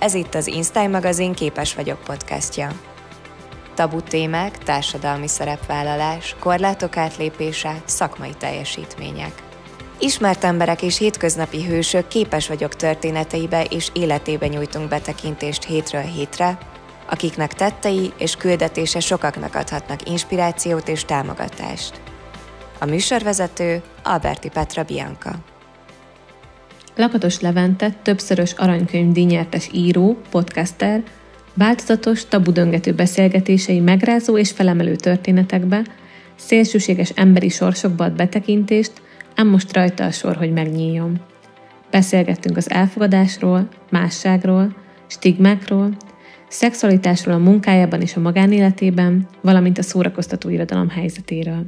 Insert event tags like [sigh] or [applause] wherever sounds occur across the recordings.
Ez itt az Instyle magazin Képes vagyok podcastja. Tabu témák, társadalmi szerepvállalás, korlátok átlépése, szakmai teljesítmények. Ismert emberek és hétköznapi hősök képes vagyok történeteibe és életébe nyújtunk betekintést hétről hétre, akiknek tettei és küldetése sokaknak adhatnak inspirációt és támogatást. A műsorvezető Alberti Petra Bianca. Lakatos Levente többszörös aranykönyv díjnyertes író, podcaster, változatos, tabudöngető beszélgetései megrázó és felemelő történetekbe, szélsőséges emberi sorsokba ad betekintést, ám most rajta a sor, hogy megnyíljon. Beszélgettünk az elfogadásról, másságról, stigmákról, szexualitásról a munkájában és a magánéletében, valamint a szórakoztató irodalom helyzetéről.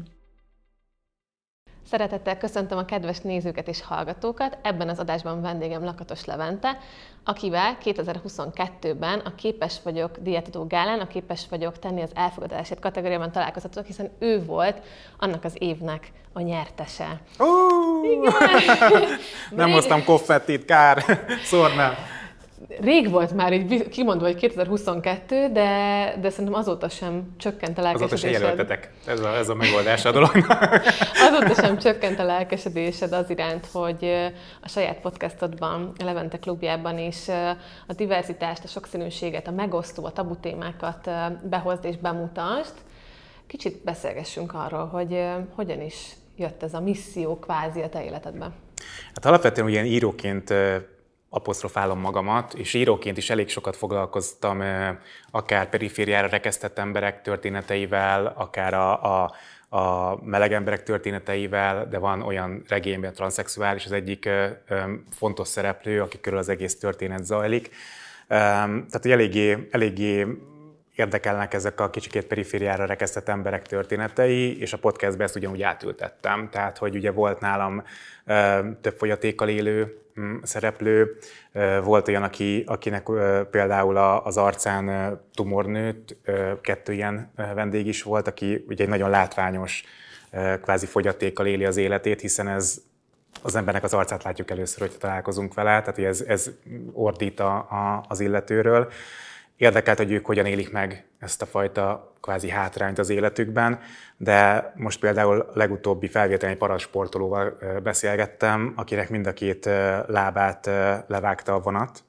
Szeretettel köszöntöm a kedves nézőket és hallgatókat. Ebben az adásban vendégem Lakatos Levente, akivel 2022-ben a Képes vagyok diétató gálán, a Képes vagyok tenni az elfogadásért kategóriában találkozhatok, hiszen ő volt annak az évnek a nyertese. Uh! [laughs] Nem hoztam koffettit, kár, [laughs] szórnám rég volt már így kimondva, hogy 2022, de, de szerintem azóta sem csökkent a lelkesedésed. Azóta sem jelöltetek. Ez a, ez a megoldás a dolognak. [laughs] azóta sem csökkent a lelkesedésed az iránt, hogy a saját podcastodban, a Levente klubjában is a diverzitást, a sokszínűséget, a megosztó, a tabu témákat behozd és bemutasd. Kicsit beszélgessünk arról, hogy hogyan is jött ez a misszió kvázi a te életedben. Hát alapvetően ugye íróként apostrofálom magamat, és íróként is elég sokat foglalkoztam akár perifériára rekesztett emberek történeteivel, akár a, a, a meleg emberek történeteivel, de van olyan regényben transzexuális, az egyik fontos szereplő, aki körül az egész történet zajlik. Tehát, hogy eléggé, eléggé érdekelnek ezek a kicsikét perifériára rekesztett emberek történetei, és a podcastbe ezt ugyanúgy átültettem. Tehát, hogy ugye volt nálam több fogyatékkal élő Mm, szereplő. Volt olyan, aki, akinek például az arcán tumor nőtt, kettő ilyen vendég is volt, aki ugye egy nagyon látványos kvázi fogyatékkal éli az életét, hiszen ez az embernek az arcát látjuk először, hogy találkozunk vele, tehát ez, ez ordít a, a, az illetőről. Érdekelt, hogy ők hogyan élik meg ezt a fajta kvázi hátrányt az életükben, de most például a legutóbbi felvételen egy parasportolóval beszélgettem, akinek mind a két lábát levágta a vonat,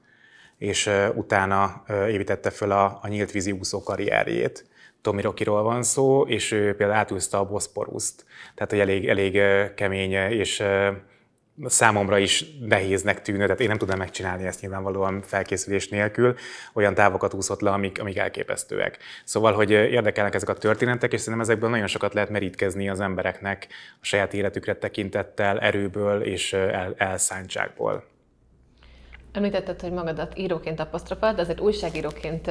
és utána évítette föl a, a nyílt vízi úszó karrierjét. Tomi Rokiról van szó, és ő például átúzta a boszporuszt. Tehát, hogy elég, elég kemény és számomra is nehéznek tűnő, tehát én nem tudnám megcsinálni ezt nyilvánvalóan felkészülés nélkül, olyan távokat úszott le, amik, amik elképesztőek. Szóval, hogy érdekelnek ezek a történetek, és szerintem ezekből nagyon sokat lehet merítkezni az embereknek a saját életükre tekintettel, erőből és el, elszántságból. Említetted, hogy magadat íróként apostrofált, de azért újságíróként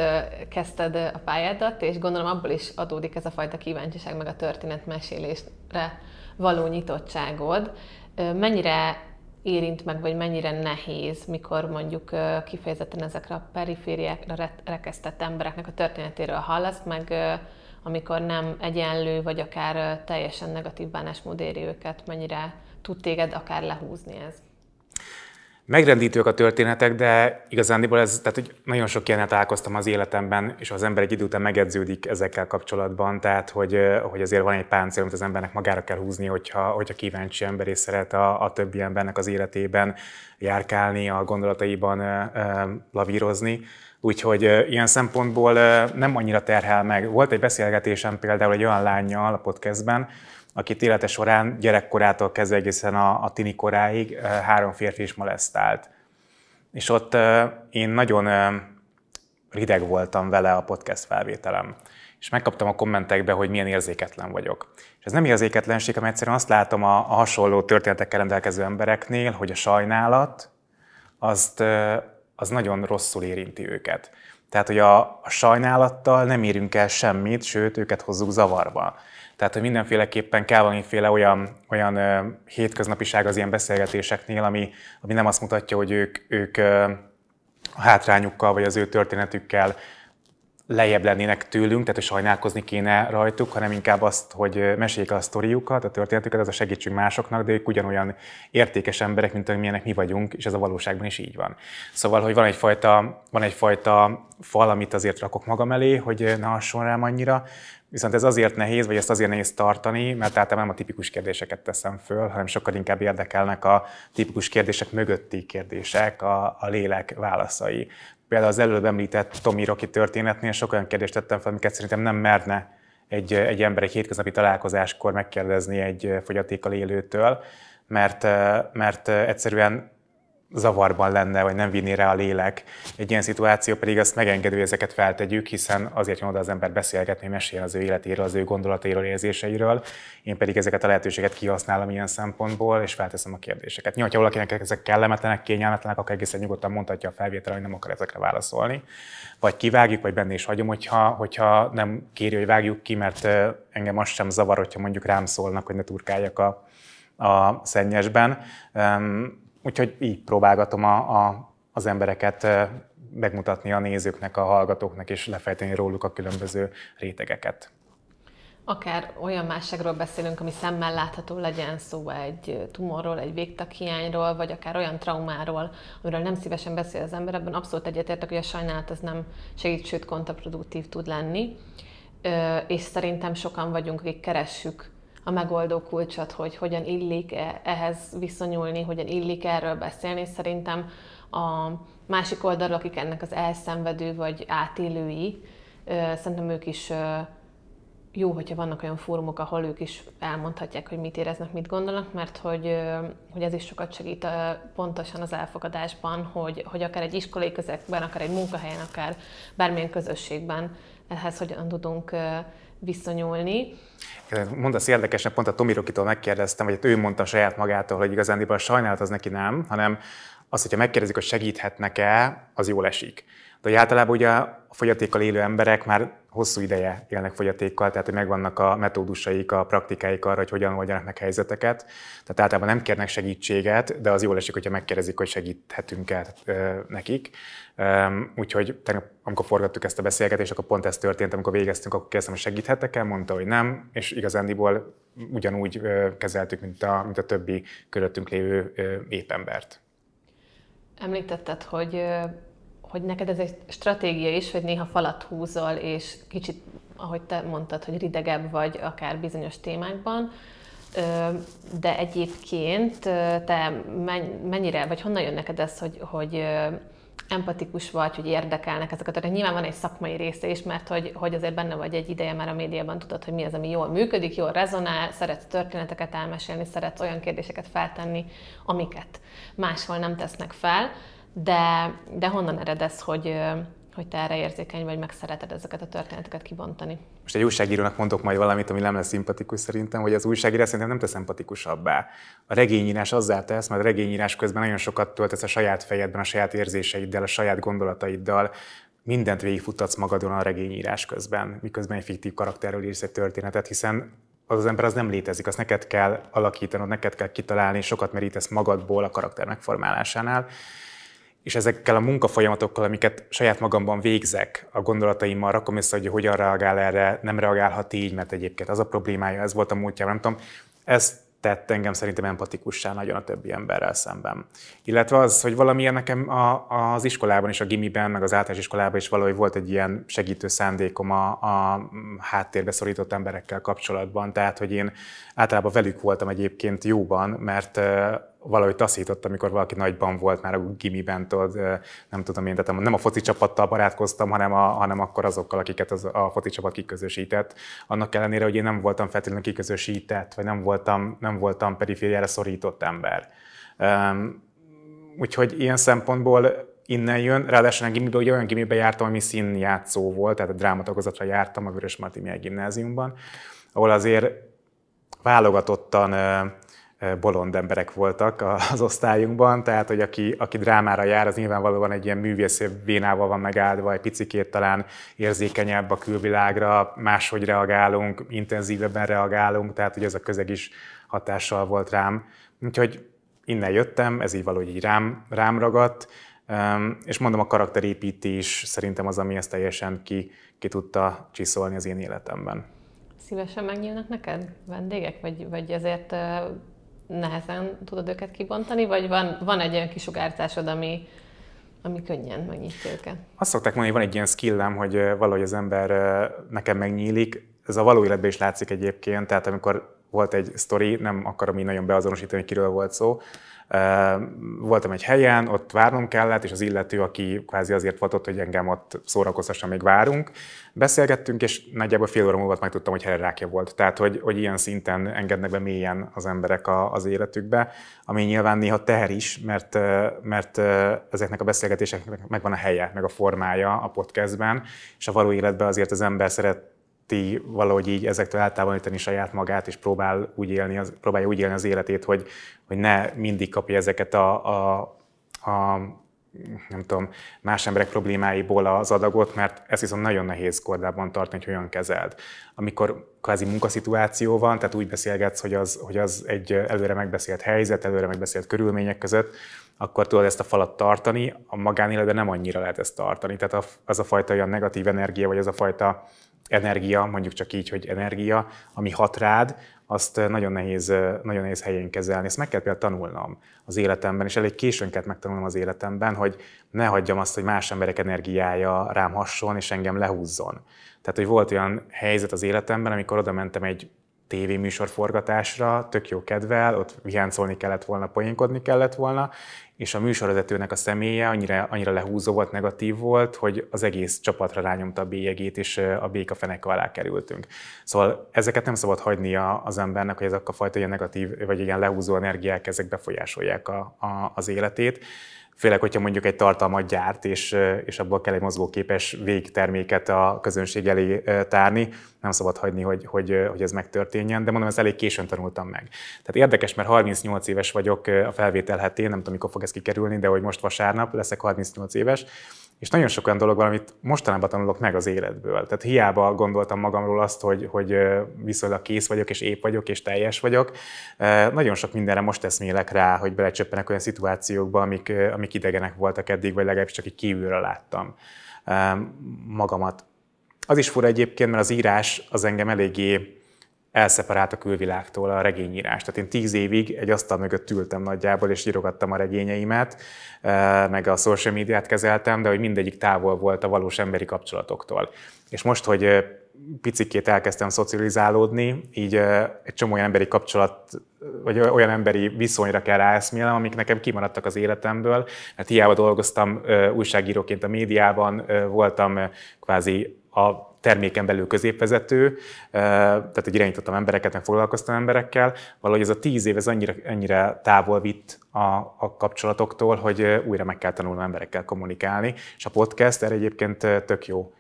kezdted a pályádat, és gondolom abból is adódik ez a fajta kíváncsiság, meg a történetmesélésre való nyitottságod mennyire érint meg, vagy mennyire nehéz, mikor mondjuk kifejezetten ezekre a perifériákra rekesztett embereknek a történetéről hallasz, meg amikor nem egyenlő, vagy akár teljesen negatív bánásmód éri őket, mennyire tud téged akár lehúzni ez? megrendítők a történetek, de igazándiból ez, tehát hogy nagyon sok ilyennel találkoztam az életemben, és az ember egy idő után megedződik ezekkel kapcsolatban, tehát hogy, hogy azért van egy páncél, amit az embernek magára kell húzni, hogyha, hogyha kíváncsi ember és szeret a, a többi embernek az életében járkálni, a gondolataiban ö, ö, lavírozni. Úgyhogy ilyen szempontból nem annyira terhel meg. Volt egy beszélgetésem például egy olyan lányjal a podcastben, akit élete során gyerekkorától kezdve egészen a, a tini koráig három férfi is molesztált. És ott én nagyon rideg voltam vele a podcast felvételem. És megkaptam a kommentekbe, hogy milyen érzéketlen vagyok. És ez nem érzéketlenség, hanem egyszerűen azt látom a, a hasonló történetekkel rendelkező embereknél, hogy a sajnálat azt, az nagyon rosszul érinti őket. Tehát, hogy a, a sajnálattal nem érünk el semmit, sőt, őket hozzuk zavarba. Tehát, hogy mindenféleképpen kell valamiféle olyan, olyan ö, hétköznapiság az ilyen beszélgetéseknél, ami, ami nem azt mutatja, hogy ők, ők ö, a hátrányukkal vagy az ő történetükkel lejjebb lennének tőlünk, tehát hogy sajnálkozni kéne rajtuk, hanem inkább azt, hogy meséljék a sztoriukat, a történetüket, az a segítsünk másoknak, de ők ugyanolyan értékes emberek, mint amilyenek mi vagyunk, és ez a valóságban is így van. Szóval, hogy van egyfajta, van egyfajta fal, amit azért rakok magam elé, hogy ne hasson rám annyira, Viszont ez azért nehéz, vagy ezt azért nehéz tartani, mert általában nem a tipikus kérdéseket teszem föl, hanem sokkal inkább érdekelnek a tipikus kérdések mögötti kérdések, a, a lélek válaszai. Például az előbb említett Tomi Roki történetnél sok olyan kérdést tettem fel, amiket szerintem nem merne egy, egy ember egy hétköznapi találkozáskor megkérdezni egy fogyatékkal élőtől, mert, mert egyszerűen zavarban lenne, vagy nem vinné rá a lélek. Egy ilyen szituáció pedig azt megengedő, hogy ezeket feltegyük, hiszen azért jön oda az ember beszélgetni, mesél az ő életéről, az ő gondolatéről, érzéseiről. Én pedig ezeket a lehetőséget kihasználom ilyen szempontból, és felteszem a kérdéseket. Nyilván, ha valakinek ezek kellemetlenek, kényelmetlenek, akkor egészen nyugodtan mondhatja a felvétel, hogy nem akar ezekre válaszolni. Vagy kivágjuk, vagy benne is hagyom, hogyha, hogyha nem kéri, hogy vágjuk ki, mert eh, engem azt sem zavar, hogyha mondjuk rám szólnak, hogy ne turkáljak a, a szennyesben. Um, úgyhogy így próbálgatom a, a, az embereket megmutatni a nézőknek, a hallgatóknak, és lefejteni róluk a különböző rétegeket. Akár olyan másságról beszélünk, ami szemmel látható legyen szó egy tumorról, egy végtaghiányról, vagy akár olyan traumáról, amiről nem szívesen beszél az ember, ebben abszolút egyetértek, hogy a sajnálat az nem segít, sőt kontraproduktív tud lenni. És szerintem sokan vagyunk, akik keressük a megoldó kulcsot, hogy hogyan illik e, ehhez viszonyulni, hogyan illik erről beszélni. szerintem a másik oldalról, akik ennek az elszenvedő vagy átélői, szerintem ők is jó, hogyha vannak olyan fórumok, ahol ők is elmondhatják, hogy mit éreznek, mit gondolnak, mert hogy, hogy ez is sokat segít pontosan az elfogadásban, hogy, hogy akár egy iskolai közegben, akár egy munkahelyen, akár bármilyen közösségben ehhez hogyan tudunk viszonyulni. Mondasz mert pont a Tomi Rokitól megkérdeztem, vagy hát ő mondta saját magától, hogy igazándiból a sajnálat az neki nem, hanem az, hogyha megkérdezik, hogy segíthetnek-e, az jól esik. De hogy általában ugye a fogyatékkal élő emberek már hosszú ideje élnek fogyatékkal, tehát hogy megvannak a metódusaik, a praktikáik arra, hogy hogyan oldjanak meg helyzeteket. Tehát általában nem kérnek segítséget, de az jól esik, hogyha megkérdezik, hogy segíthetünk-e nekik. Úgyhogy tegnap, amikor forgattuk ezt a beszélgetést, akkor pont ez történt, amikor végeztünk, akkor kérdeztem, hogy segíthettek-e, mondta, hogy nem, és igazándiból ugyanúgy kezeltük, mint a, mint a többi körülöttünk lévő épembert. Említetted, hogy hogy neked ez egy stratégia is, hogy néha falat húzol, és kicsit, ahogy te mondtad, hogy ridegebb vagy akár bizonyos témákban, de egyébként te mennyire, vagy honnan jön neked ez, hogy, hogy empatikus vagy, hogy érdekelnek ezek a történetek. Nyilván van egy szakmai része is, mert hogy, hogy azért benne vagy egy ideje már a médiában, tudod, hogy mi az, ami jól működik, jól rezonál, szeretsz történeteket elmesélni, szeretsz olyan kérdéseket feltenni, amiket máshol nem tesznek fel de, de honnan ered ez, hogy, hogy te erre érzékeny vagy, meg szereted ezeket a történeteket kibontani. Most egy újságírónak mondok majd valamit, ami nem lesz szimpatikus szerintem, hogy az újságírás szerintem nem te szimpatikusabbá. A regényírás azzá tesz, mert a regényírás közben nagyon sokat töltesz a saját fejedben, a saját érzéseiddel, a saját gondolataiddal, mindent végigfutatsz magadon a regényírás közben, miközben egy fiktív karakterről írsz egy történetet, hiszen az az ember az nem létezik, azt neked kell alakítanod, neked kell kitalálni, sokat merítesz magadból a karakter megformálásánál és ezekkel a munkafolyamatokkal, amiket saját magamban végzek, a gondolataimmal rakom össze, hogy hogyan reagál erre, nem reagálhat így, mert egyébként az a problémája, ez volt a múltja, nem tudom. Ez tett engem szerintem empatikussá nagyon a többi emberrel szemben. Illetve az, hogy valamilyen nekem a, az iskolában és a gimiben, meg az általános iskolában is valahogy volt egy ilyen segítő szándékom a, a háttérbe szorított emberekkel kapcsolatban, tehát hogy én általában velük voltam egyébként jóban, mert valahogy taszított, amikor valaki nagyban volt, már a gimiben, tudod, nem tudom én, tehát nem a foci csapattal barátkoztam, hanem, a, hanem akkor azokkal, akiket az, a foci csapat kiközösített. Annak ellenére, hogy én nem voltam feltétlenül kiközösített, vagy nem voltam, nem voltam perifériára szorított ember. Um, úgyhogy ilyen szempontból innen jön, ráadásul a gimiből, hogy olyan gimiben jártam, ami színjátszó volt, tehát a drámatagozatra jártam a Vörös Marti gimnáziumban, ahol azért válogatottan bolond emberek voltak az osztályunkban, tehát hogy aki, aki drámára jár, az nyilvánvalóan egy ilyen művészi vénával van megáldva, egy picikét talán érzékenyebb a külvilágra, máshogy reagálunk, intenzívebben reagálunk, tehát hogy ez a közeg is hatással volt rám. Úgyhogy innen jöttem, ez így valahogy így rám, rám ragadt, és mondom, a karakterépítés szerintem az, ami ezt teljesen ki, ki tudta csiszolni az én életemben. Szívesen megnyílnak neked vendégek, vagy, vagy ezért nehezen tudod őket kibontani, vagy van, van egy olyan kisugárzásod, ami, ami könnyen megnyitja őket? Azt szokták mondani, hogy van egy ilyen skillem, hogy valahogy az ember nekem megnyílik. Ez a való életben is látszik egyébként, tehát amikor volt egy story, nem akarom így nagyon beazonosítani, hogy kiről volt szó, voltam egy helyen, ott várnom kellett, és az illető, aki kvázi azért volt ott, hogy engem ott szórakoztassa, még várunk, beszélgettünk, és nagyjából fél óra múlva megtudtam, hogy hererákja volt. Tehát, hogy, hogy ilyen szinten engednek be mélyen az emberek a, az életükbe, ami nyilván néha teher is, mert, mert ezeknek a beszélgetéseknek megvan a helye, meg a formája a podcastben, és a való életben azért az ember szeret ti valahogy így ezektől eltávolítani saját magát, és próbál úgy élni az, próbálja úgy élni az életét, hogy, hogy ne mindig kapja ezeket a, a, a nem tudom, más emberek problémáiból az adagot, mert ez viszont nagyon nehéz kordában tartani, hogy olyan kezeld. Amikor kvázi munkaszituáció van, tehát úgy beszélgetsz, hogy az, hogy az egy előre megbeszélt helyzet, előre megbeszélt körülmények között, akkor tudod ezt a falat tartani, a magánéletben nem annyira lehet ezt tartani. Tehát az a fajta olyan negatív energia, vagy az a fajta energia, mondjuk csak így, hogy energia, ami hat rád, azt eh, nagyon nehéz, eh, nagyon nehéz helyén kezelni. Ezt meg kell például tanulnom az életemben, és elég későn kellett megtanulnom az életemben, hogy ne hagyjam azt, hogy más emberek energiája rám hasson, és engem lehúzzon. Tehát, hogy volt olyan helyzet az életemben, amikor oda mentem egy tévéműsor forgatásra, tök jó kedvel, ott viháncolni kellett volna, poénkodni kellett volna, és a műsorvezetőnek a személye annyira, annyira lehúzó volt, negatív volt, hogy az egész csapatra rányomta a bélyegét, és a béka feneke alá kerültünk. Szóval ezeket nem szabad hagyni az embernek, hogy ezek a fajta ilyen negatív, vagy ilyen lehúzó energiák, ezek befolyásolják a, a, az életét. Főleg, hogyha mondjuk egy tartalmat gyárt, és, és abból kell egy mozgóképes végterméket a közönség elé tárni, nem szabad hagyni, hogy, hogy, hogy ez megtörténjen, de mondom, ezt elég későn tanultam meg. Tehát érdekes, mert 38 éves vagyok a felvétel hetén, nem tudom, mikor fog ez kikerülni, de hogy most vasárnap leszek 38 éves, és nagyon sok olyan dolog van, amit mostanában tanulok meg az életből. Tehát hiába gondoltam magamról azt, hogy, hogy viszonylag kész vagyok, és épp vagyok, és teljes vagyok. Nagyon sok mindenre most eszmélek rá, hogy belecsöppenek olyan szituációkba, amik, amik idegenek voltak eddig, vagy legalábbis csak így kívülről láttam magamat. Az is fura egyébként, mert az írás az engem eléggé elszeparált a külvilágtól a regényírás. Tehát én tíz évig egy asztal mögött ültem nagyjából, és írogattam a regényeimet, e, meg a social médiát kezeltem, de hogy mindegyik távol volt a valós emberi kapcsolatoktól. És most, hogy e, picikét elkezdtem szocializálódni, így e, egy csomó olyan emberi kapcsolat, vagy olyan emberi viszonyra kell ráeszmélem, amik nekem kimaradtak az életemből, mert hát hiába dolgoztam újságíróként a médiában, voltam kvázi a terméken belül középvezető, tehát egy irányítottam embereket, meg foglalkoztam emberekkel, valahogy ez a tíz év ez annyira, annyira távol vitt a, a kapcsolatoktól, hogy újra meg kell tanulnom emberekkel kommunikálni, és a podcast erre egyébként tök jó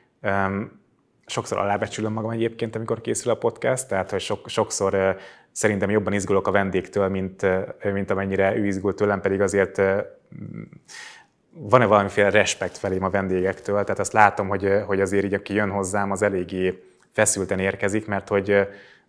sokszor alábecsülöm magam egyébként, amikor készül a podcast, tehát hogy sok, sokszor szerintem jobban izgulok a vendégtől, mint, mint amennyire ő izgult tőlem, pedig azért van-e valamiféle respekt felém a vendégektől, tehát azt látom, hogy, hogy azért így aki jön hozzám, az eléggé feszülten érkezik, mert hogy,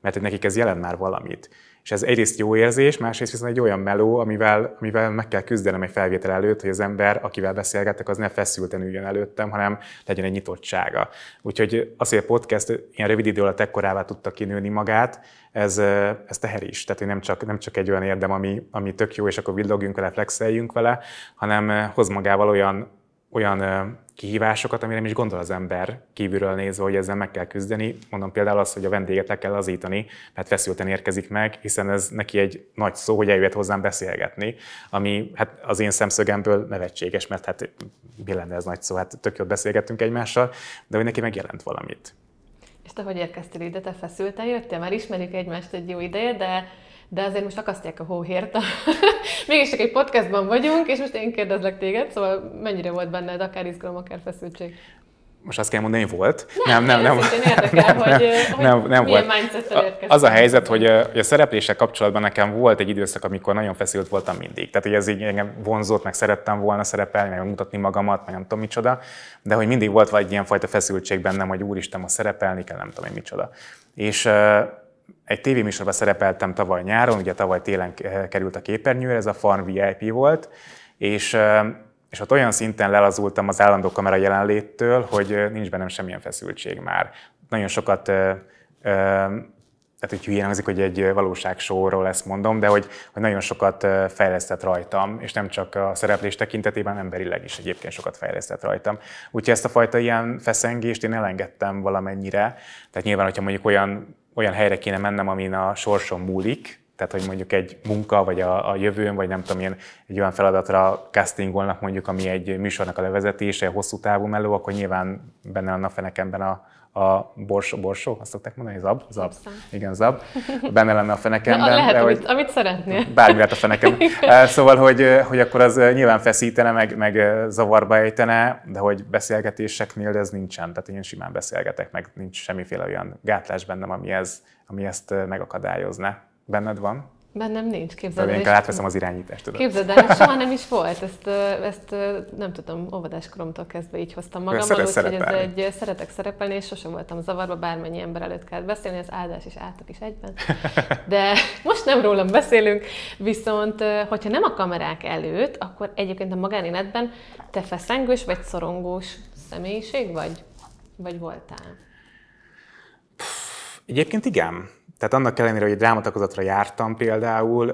mert hogy nekik ez jelent már valamit. És ez egyrészt jó érzés, másrészt viszont egy olyan meló, amivel, amivel meg kell küzdenem egy felvétel előtt, hogy az ember, akivel beszélgetek, az ne feszülten üljön előttem, hanem legyen egy nyitottsága. Úgyhogy azért hogy a podcast ilyen rövid idő alatt ekkorává tudta kinőni magát, ez, ez teher is. Tehát, hogy nem csak, nem csak egy olyan érdem, ami, ami tök jó, és akkor villogjunk vele, flexeljünk vele, hanem hoz magával olyan olyan kihívásokat, amire nem is gondol az ember kívülről nézve, hogy ezzel meg kell küzdeni. Mondom például azt, hogy a vendéget le kell lazítani, mert feszülten érkezik meg, hiszen ez neki egy nagy szó, hogy eljöhet hozzám beszélgetni, ami hát az én szemszögemből nevetséges, mert hát mi lenne ez nagy szó, hát tök jól beszélgettünk egymással, de hogy neki megjelent valamit. És te hogy érkeztél ide? Te feszülten jöttél? Már ismerjük egymást egy jó ideje, de de azért most akasztják a hóhért. Mégis csak egy podcastban vagyunk, és most én kérdezlek téged, szóval mennyire volt benned akár izgalom, akár feszültség? most azt kell mondani, hogy volt. Nem, nem, nem. Nem, nem, nem, nem, nem volt. Az a helyzet, hogy, hogy a szereplése kapcsolatban nekem volt egy időszak, amikor nagyon feszült voltam mindig. Tehát, hogy ez így engem vonzott, meg szerettem volna szerepelni, meg mutatni magamat, meg nem tudom micsoda, de hogy mindig volt vagy fajta feszültség bennem, hogy úristen, a szerepelni kell, nem tudom én micsoda. És egy tévéműsorban szerepeltem tavaly nyáron, ugye tavaly télen eh, került a képernyőre, ez a Farm VIP volt, és, eh, és ott olyan szinten lelazultam az állandó kamera jelenléttől, hogy eh, nincs bennem semmilyen feszültség már. Nagyon sokat tehát hogy hülyén hangzik, hogy egy valóságsóról ezt mondom, de hogy, hogy nagyon sokat fejlesztett rajtam, és nem csak a szereplés tekintetében, emberileg is egyébként sokat fejlesztett rajtam. Úgyhogy ezt a fajta ilyen feszengést én elengedtem valamennyire. Tehát nyilván, hogyha mondjuk olyan olyan helyre kéne mennem, amin a sorsom múlik, tehát hogy mondjuk egy munka, vagy a, a jövőn, vagy nem tudom ilyen egy olyan feladatra castingolnak mondjuk, ami egy műsornak a levezetése, a hosszú távú meló, akkor nyilván benne van a fenekemben a, a bors, borsó, azt szokták mondani, zab, zab, Aztán. igen, zab, benne lenne a fenekemben. De, lehet, de, hogy, amit, amit szeretnél. Bármi lehet a fenekem. [laughs] Szóval, hogy, hogy akkor az nyilván feszítene, meg, meg zavarba ejtene, de hogy beszélgetéseknél ez nincsen. Tehát én simán beszélgetek, meg nincs semmiféle olyan gátlás bennem, ami, ez, ami ezt megakadályozna. Benned van? Bennem nincs, képzeld el. Inkább átveszem az irányítást, tudod. Képzeld el, soha nem is volt. Ezt, ezt nem tudom, óvodáskoromtól kezdve így hoztam magammal, úgyhogy ez egy, szeretek szerepelni, és sosem voltam zavarba, bármennyi ember előtt kell beszélni, az áldás és átok is egyben. De [laughs] most nem rólam beszélünk, viszont hogyha nem a kamerák előtt, akkor egyébként a magánéletben te feszengős vagy szorongós személyiség vagy? Vagy voltál? Egyébként igen. Tehát annak ellenére, hogy drámatakozatra jártam például,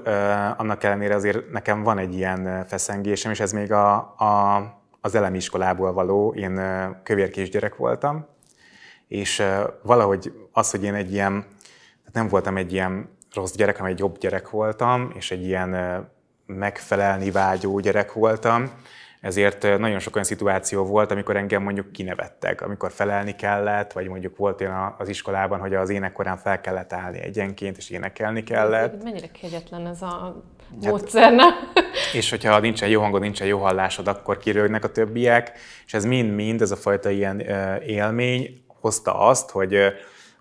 annak ellenére azért nekem van egy ilyen feszengésem, és ez még a, a, az elemi iskolából való, én kövér kisgyerek voltam, és valahogy az, hogy én egy ilyen, tehát nem voltam egy ilyen rossz gyerek, hanem egy jobb gyerek voltam, és egy ilyen megfelelni vágyó gyerek voltam, ezért nagyon sok olyan szituáció volt, amikor engem mondjuk kinevettek, amikor felelni kellett, vagy mondjuk volt én az iskolában, hogy az énekkorán fel kellett állni egyenként, és énekelni kellett. Mennyire kegyetlen ez a hát módszer, Hát, [laughs] és hogyha nincsen jó hangod, nincsen jó hallásod, akkor kirőgnek a többiek, és ez mind-mind, ez a fajta ilyen élmény hozta azt, hogy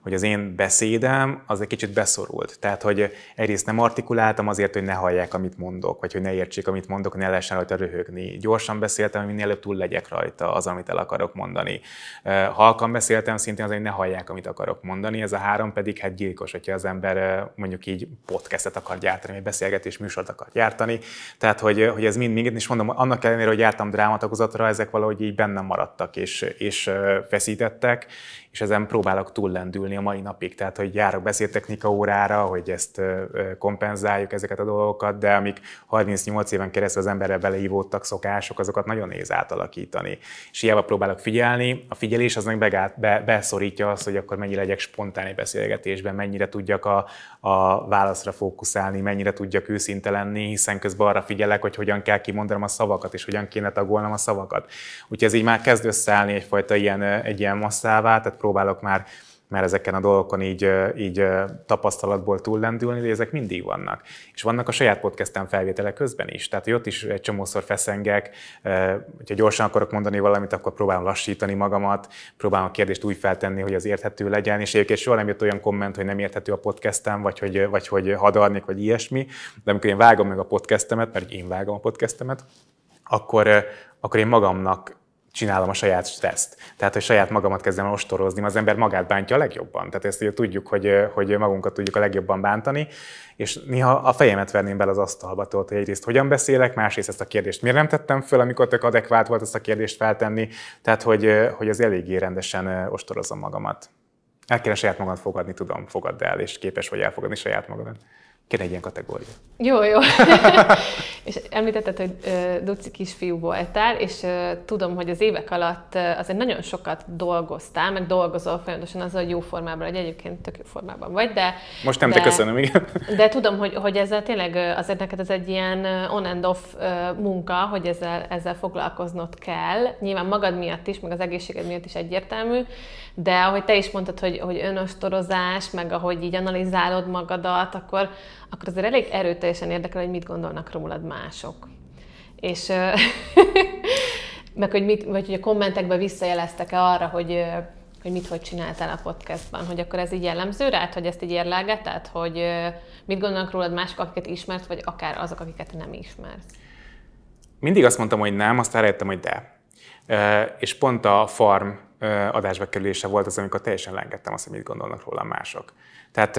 hogy az én beszédem az egy kicsit beszorult. Tehát, hogy egyrészt nem artikuláltam azért, hogy ne hallják, amit mondok, vagy hogy ne értsék, amit mondok, ne lehessen rajta röhögni. Gyorsan beszéltem, hogy minél előbb túl legyek rajta az, amit el akarok mondani. Halkan beszéltem, szintén azért, hogy ne hallják, amit akarok mondani. Ez a három pedig hát gyilkos, hogyha az ember mondjuk így podcastet akar gyártani, vagy beszélgetés műsort akar gyártani. Tehát, hogy, hogy ez mind minket, és mondom, annak ellenére, hogy jártam drámatagozatra, ezek valahogy így bennem maradtak és, és feszítettek, és ezen próbálok túllendülni a mai napig. Tehát, hogy járok beszédtechnika órára, hogy ezt kompenzáljuk ezeket a dolgokat, de amik 38 éven keresztül az emberre beleívódtak szokások, azokat nagyon nehéz átalakítani. És hiába próbálok figyelni, a figyelés az meg begát, be, beszorítja azt, hogy akkor mennyi legyek spontán beszélgetésben, mennyire tudjak a, a válaszra fókuszálni, mennyire tudjak őszinte lenni, hiszen közben arra figyelek, hogy hogyan kell kimondanom a szavakat, és hogyan kéne tagolnom a szavakat. Úgyhogy ez így már kezd összeállni egyfajta ilyen, egy ilyen masszává, tehát próbálok már mert ezeken a dolgokon így, így tapasztalatból túllendülni, de ezek mindig vannak. És vannak a saját podcastem felvétele közben is. Tehát, hogy ott is egy csomószor feszengek, hogyha gyorsan akarok mondani valamit, akkor próbálom lassítani magamat, próbálom a kérdést úgy feltenni, hogy az érthető legyen, és egyébként soha nem jött olyan komment, hogy nem érthető a podcastem, vagy hogy, vagy hogy hadarnék, vagy ilyesmi, de amikor én vágom meg a podcastemet, mert én vágom a podcastemet, akkor, akkor én magamnak csinálom a saját teszt. Tehát, hogy saját magamat kezdem ostorozni, az ember magát bántja a legjobban. Tehát ezt ugye tudjuk, hogy, hogy magunkat tudjuk a legjobban bántani, és néha a fejemet verném bele az asztalba, tehát egyrészt hogyan beszélek, másrészt ezt a kérdést miért nem tettem föl, amikor tök adekvát volt ezt a kérdést feltenni, tehát hogy, hogy az eléggé rendesen ostorozom magamat. El kell saját magad fogadni, tudom, fogadd el, és képes vagy elfogadni saját magadat. Kéne egy ilyen kategória. Jó, jó. [laughs] És említetted, hogy Duci kisfiú voltál, és tudom, hogy az évek alatt azért nagyon sokat dolgoztál, meg dolgozol folyamatosan azzal, hogy jó formában vagy, egyébként tök jó formában vagy, de... Most nem de, te köszönöm, igen. De tudom, hogy, hogy ezzel tényleg azért neked ez egy ilyen on and off munka, hogy ezzel, ezzel foglalkoznod kell. Nyilván magad miatt is, meg az egészséged miatt is egyértelmű, de ahogy te is mondtad, hogy, hogy önostorozás, meg ahogy így analizálod magadat, akkor akkor azért elég erőteljesen érdekel, hogy mit gondolnak rólad mások. És [laughs] meg hogy, mit, vagy hogy a kommentekben visszajeleztek-e arra, hogy, hogy mit hogy csináltál a podcastban, hogy akkor ez így jellemző rád, hogy ezt így érlelgeted, hogy mit gondolnak rólad mások, akiket ismersz, vagy akár azok, akiket nem ismersz? Mindig azt mondtam, hogy nem, aztán rájöttem, hogy de. És pont a farm kerülése volt az, amikor teljesen lengettem azt, hogy mit gondolnak róla mások. Tehát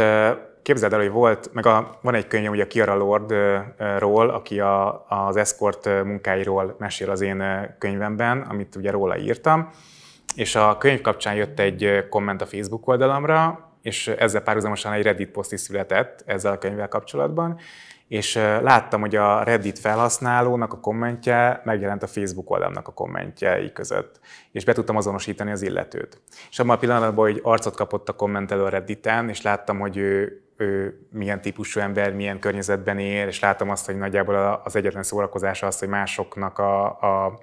Képzeld el, hogy volt, meg a, van egy könyv ugye Kiara Lordról, aki a, az Escort munkáiról mesél az én könyvemben, amit ugye róla írtam, és a könyv kapcsán jött egy komment a Facebook oldalamra, és ezzel párhuzamosan egy Reddit poszt is született ezzel a könyvvel kapcsolatban, és láttam, hogy a Reddit felhasználónak a kommentje megjelent a Facebook oldalamnak a kommentjei között, és be tudtam azonosítani az illetőt. És abban a pillanatban, hogy arcot kapott a kommentelő a Redditen, és láttam, hogy ő ő milyen típusú ember, milyen környezetben él, és látom azt, hogy nagyjából az egyetlen szórakozása az, hogy másoknak a, a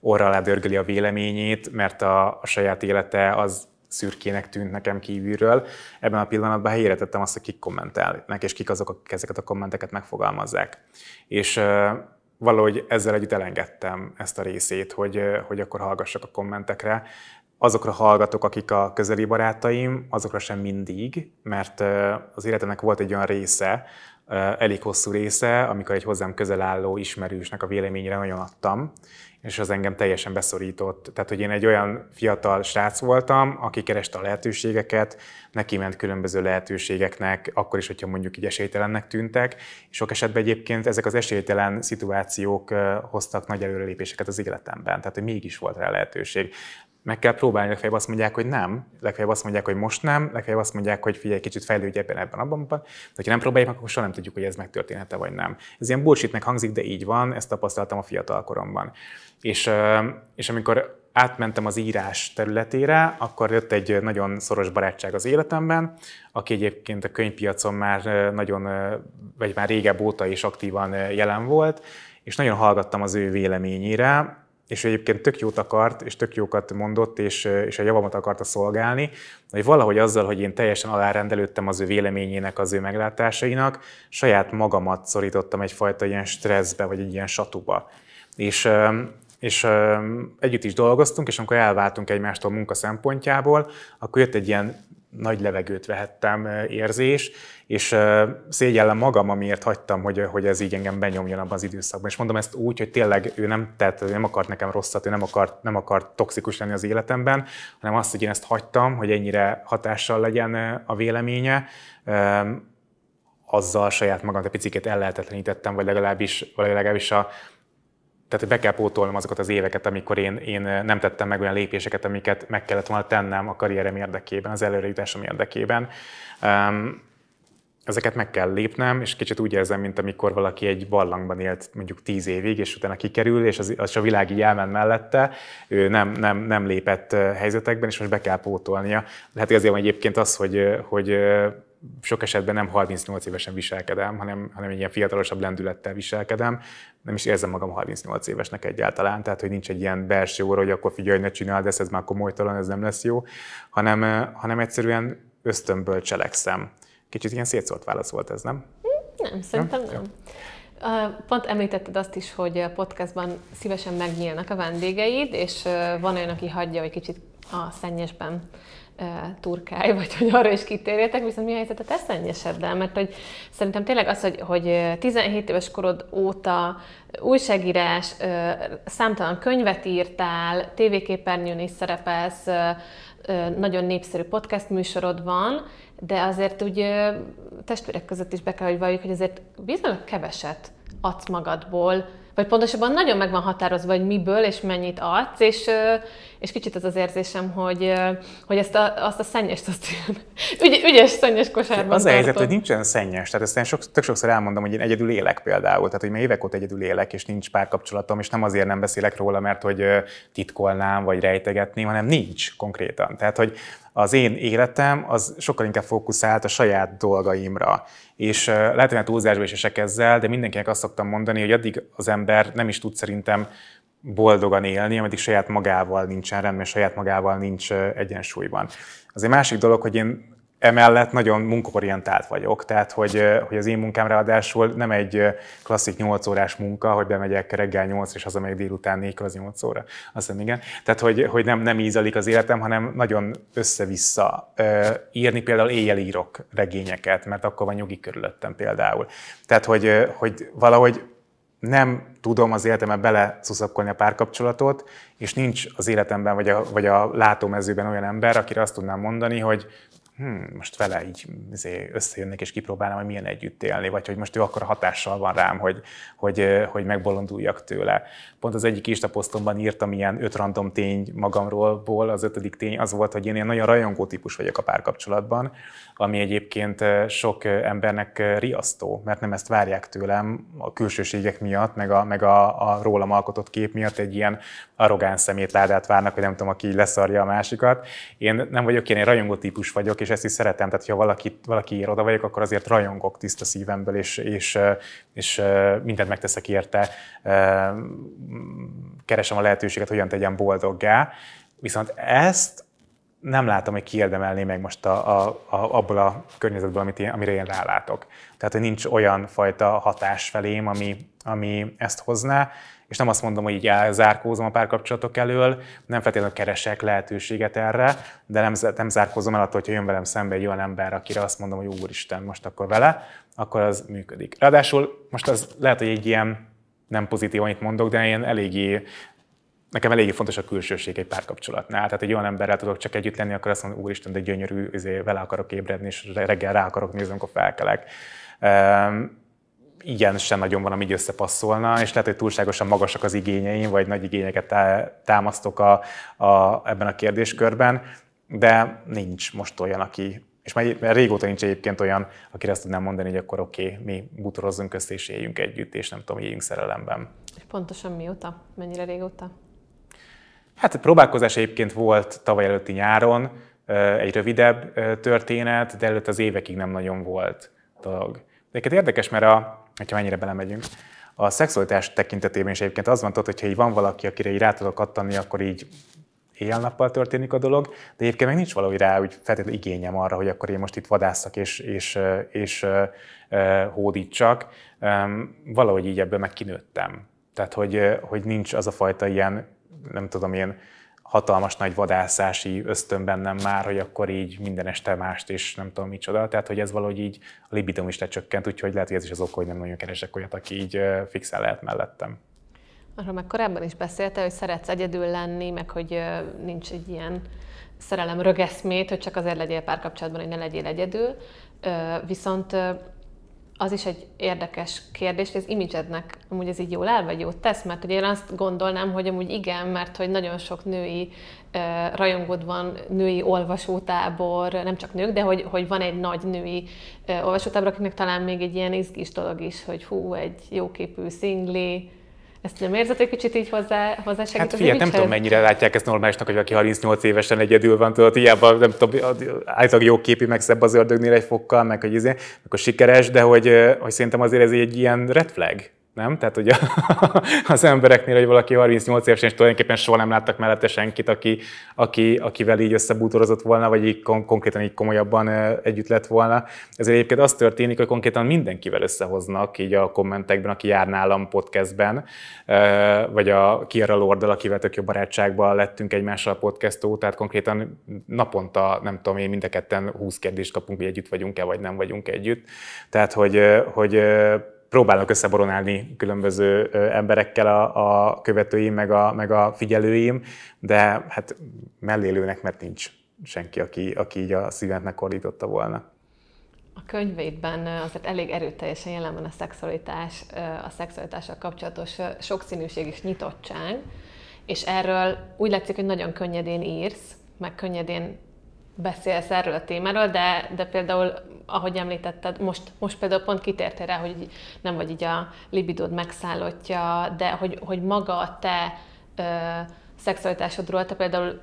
orra alá dörgöli a véleményét, mert a, a saját élete az szürkének tűnt nekem kívülről. Ebben a pillanatban helyére tettem azt, hogy kik kommentelnek, és kik azok, akik ezeket a kommenteket megfogalmazzák. És valahogy ezzel együtt elengedtem ezt a részét, hogy, hogy akkor hallgassak a kommentekre, azokra hallgatok, akik a közeli barátaim, azokra sem mindig, mert az életemnek volt egy olyan része, elég hosszú része, amikor egy hozzám közel álló ismerősnek a véleményre nagyon adtam, és az engem teljesen beszorított. Tehát, hogy én egy olyan fiatal srác voltam, aki kereste a lehetőségeket, neki ment különböző lehetőségeknek, akkor is, hogyha mondjuk így esélytelennek tűntek. És sok esetben egyébként ezek az esélytelen szituációk hoztak nagy előrelépéseket az életemben, tehát hogy mégis volt rá lehetőség meg kell próbálni, legfeljebb azt mondják, hogy nem, legfeljebb azt mondják, hogy most nem, legfeljebb azt mondják, hogy figyelj, kicsit fejlődj ebben, ebben, abban, abban. De ha nem próbáljuk, akkor soha nem tudjuk, hogy ez megtörténhet-e vagy nem. Ez ilyen bullshitnek hangzik, de így van, ezt tapasztaltam a fiatal koromban. És, és amikor átmentem az írás területére, akkor jött egy nagyon szoros barátság az életemben, aki egyébként a könyvpiacon már nagyon, vagy már régebb óta is aktívan jelen volt, és nagyon hallgattam az ő véleményére, és egyébként tök jót akart, és tök jókat mondott, és, és a javamat akarta szolgálni, hogy valahogy azzal, hogy én teljesen alárendelődtem az ő véleményének, az ő meglátásainak, saját magamat szorítottam egyfajta ilyen stresszbe, vagy egy ilyen satuba. És, és együtt is dolgoztunk, és amikor elváltunk egymástól munka szempontjából, akkor jött egy ilyen nagy levegőt vehettem érzés, és szégyellem magam, amiért hagytam, hogy, hogy ez így engem benyomjon abban az időszakban. És mondom ezt úgy, hogy tényleg ő nem, tehát ő nem akart nekem rosszat, ő nem akart, nem akart toxikus lenni az életemben, hanem azt, hogy én ezt hagytam, hogy ennyire hatással legyen a véleménye, azzal saját magam egy picit ellehetetlenítettem, vagy legalábbis, vagy legalábbis a, tehát be kell pótolnom azokat az éveket, amikor én, én nem tettem meg olyan lépéseket, amiket meg kellett volna tennem a karrierem érdekében, az előrejutásom érdekében. Um, ezeket meg kell lépnem, és kicsit úgy érzem, mint amikor valaki egy barlangban élt mondjuk tíz évig, és utána kikerül, és az, az a világi jelmen mellette, ő nem, nem, nem lépett helyzetekben, és most be kell pótolnia. Lehet hogy van egyébként az, hogy, hogy sok esetben nem 38 évesen viselkedem, hanem, hanem egy ilyen fiatalosabb lendülettel viselkedem. Nem is érzem magam 38 évesnek egyáltalán, tehát hogy nincs egy ilyen belső óra, hogy akkor figyelj, ne csináld ezt, ez már komolytalan, ez nem lesz jó, hanem, hanem egyszerűen ösztönből cselekszem. Kicsit ilyen szétszólt válasz volt ez, nem? Nem, szerintem nem. nem. Pont említetted azt is, hogy a podcastban szívesen megnyílnak a vendégeid, és van olyan, aki hagyja, hogy kicsit a szennyesben turkáj, vagy hogy arra is kitérjetek, viszont mi a helyzet a Mert hogy szerintem tényleg az, hogy, hogy 17 éves korod óta újságírás, számtalan könyvet írtál, tévéképernyőn is szerepelsz, nagyon népszerű podcast műsorod van, de azért úgy testvérek között is be kell, hogy valljuk, hogy azért bizonyos keveset adsz magadból, vagy pontosabban nagyon meg van határozva, hogy miből és mennyit adsz, és, és kicsit az az érzésem, hogy, hogy ezt a, azt a szennyest, azt [laughs] ügy, ügyes szennyes kosárban Az a helyzet, hogy nincsen szennyes, tehát ezt én sok, tök sokszor elmondom, hogy én egyedül élek például, tehát hogy már évek óta egyedül élek, és nincs párkapcsolatom, és nem azért nem beszélek róla, mert hogy titkolnám, vagy rejtegetném, hanem nincs konkrétan. Tehát, hogy az én életem az sokkal inkább fókuszált a saját dolgaimra. És lehet, hogy túlzásba is esek ezzel, de mindenkinek azt szoktam mondani, hogy addig az ember nem is tud szerintem boldogan élni, ameddig saját magával nincsen rendben, saját magával nincs egyensúlyban. Az egy másik dolog, hogy én emellett nagyon munkaorientált vagyok, tehát hogy, hogy az én munkám ráadásul nem egy klasszik 8 órás munka, hogy bemegyek reggel 8 és hazamegyek délután 4 az 8 óra. Azt hiszem, igen. Tehát, hogy, hogy nem, nem ízelik az életem, hanem nagyon össze-vissza írni. Például éjjel írok regényeket, mert akkor van nyugi körülöttem például. Tehát, hogy, hogy valahogy nem tudom az életembe bele a párkapcsolatot, és nincs az életemben vagy a, vagy a látómezőben olyan ember, akire azt tudnám mondani, hogy hmm, most vele így izé, összejönnék és kipróbálnám, hogy milyen együtt élni, vagy hogy most ő akkor hatással van rám, hogy, hogy, hogy megbolonduljak tőle. Pont az egyik istaposztomban írtam ilyen öt random tény magamról, az ötödik tény az volt, hogy én ilyen nagyon rajongó típus vagyok a párkapcsolatban, ami egyébként sok embernek riasztó, mert nem ezt várják tőlem a külsőségek miatt, meg a, meg a, a rólam alkotott kép miatt egy ilyen arrogáns szemétládát várnak, hogy nem tudom, aki leszarja a másikat. Én nem vagyok ilyen, én rajongó típus vagyok, és ezt is szeretem. Tehát, ha valaki, valaki ír oda vagyok, akkor azért rajongok tiszta szívemből, és, és, és mindent megteszek érte. Keresem a lehetőséget, hogyan tegyem boldoggá. Viszont ezt nem látom, hogy kiérdemelné meg most a, a, a, abból a környezetből, amit én, amire én rálátok. Tehát, hogy nincs olyan fajta hatás felém, ami, ami ezt hozná, és nem azt mondom, hogy így elzárkózom a párkapcsolatok elől, nem feltétlenül keresek lehetőséget erre, de nem, nem zárkózom el attól, hogyha jön velem szembe egy olyan ember, akire azt mondom, hogy úristen, most akkor vele, akkor az működik. Ráadásul most az lehet, hogy egy ilyen nem pozitív, amit mondok, de én eléggé nekem eléggé fontos a külsőség egy párkapcsolatnál. Tehát egy olyan emberrel tudok csak együtt lenni, akkor azt mondom, úristen, de gyönyörű, izé, vele akarok ébredni, és reggel rá akarok nézni, amikor felkelek. Um, igen, sem nagyon van, ami így összepasszolna, és lehet, hogy túlságosan magasak az igényeim, vagy nagy igényeket támasztok a, a, ebben a kérdéskörben, de nincs most olyan, aki, és már régóta nincs egyébként olyan, akire azt tudnám mondani, hogy akkor oké, okay, mi butorozzunk össze, és éljünk együtt, és nem tudom, éljünk szerelemben. Pontosan mióta? Mennyire régóta? Hát próbálkozás egyébként volt tavaly előtti nyáron, egy rövidebb történet, de előtt az évekig nem nagyon volt dolog. De egyébként érdekes, mert a, hogyha mennyire belemegyünk, a szexualitás tekintetében is egyébként az van hogy hogyha így van valaki, akire így rá tudok adtani, akkor így éjjel-nappal történik a dolog, de egyébként meg nincs valahogy rá hogy feltétlenül igényem arra, hogy akkor én most itt vadászak és, és, és, és hódítsak. Valahogy így ebből meg kinőttem. Tehát, hogy, hogy nincs az a fajta ilyen nem tudom, ilyen hatalmas nagy vadászási ösztön bennem már, hogy akkor így minden este mást, és nem tudom micsoda. Tehát, hogy ez valahogy így a libidom is lecsökkent, úgyhogy lehet, hogy ez is az ok, hogy nem nagyon keresek olyat, aki így fixel lehet mellettem. Arról már korábban is beszéltél, hogy szeretsz egyedül lenni, meg hogy nincs egy ilyen szerelem rögeszmét, hogy csak azért legyél párkapcsolatban, hogy ne legyél egyedül. Viszont az is egy érdekes kérdés, hogy az imidzsednek amúgy ez így jól el vagy jót tesz? Mert ugye én azt gondolnám, hogy amúgy igen, mert hogy nagyon sok női eh, rajongód van, női olvasótábor, nem csak nők, de hogy, hogy van egy nagy női eh, olvasótábor, akinek talán még egy ilyen izgis dolog is, hogy hú, egy jóképű szingli, ezt nem érzed hogy kicsit így hozzá, hozzá segít? Hát figyelj, nem tudom, mennyire látják ezt normálisnak, hogy aki 38 évesen egyedül van, tudod, hiába nem tudom, állítólag jó képi, meg szebb az ördögnél egy fokkal, meg hogy izé, akkor sikeres, de hogy, hogy szerintem azért ez egy ilyen red flag. Nem? Tehát ugye [laughs] az embereknél, hogy valaki 38 évesen, és tulajdonképpen soha nem láttak mellette senkit, aki, aki, akivel így összebútorozott volna, vagy így kon- konkrétan így komolyabban együtt lett volna. Ezért egyébként az történik, hogy konkrétan mindenkivel összehoznak, így a kommentekben, aki jár nálam podcastben, vagy a Kiara Lordal, akivel tök jó barátságban lettünk egymással a podcast tehát konkrétan naponta, nem tudom én, mind a ketten 20 kérdést kapunk, hogy együtt vagyunk-e, vagy nem vagyunk együtt. Tehát, hogy, hogy próbálnak összeboronálni különböző emberekkel a, a követőim, meg a, meg a figyelőim, de hát mellélőnek, mert nincs senki, aki, aki így a szívemnek megkordította volna. A könyvédben azért elég erőteljesen jelen van a szexualitás, a szexualitással kapcsolatos sokszínűség és nyitottság, és erről úgy látszik, hogy nagyon könnyedén írsz, meg könnyedén beszélsz erről a témáról, de, de például ahogy említetted, most, most például pont kitértél rá, hogy nem vagy így a libidód megszállottja, de hogy, hogy maga a te ö, szexualitásodról te például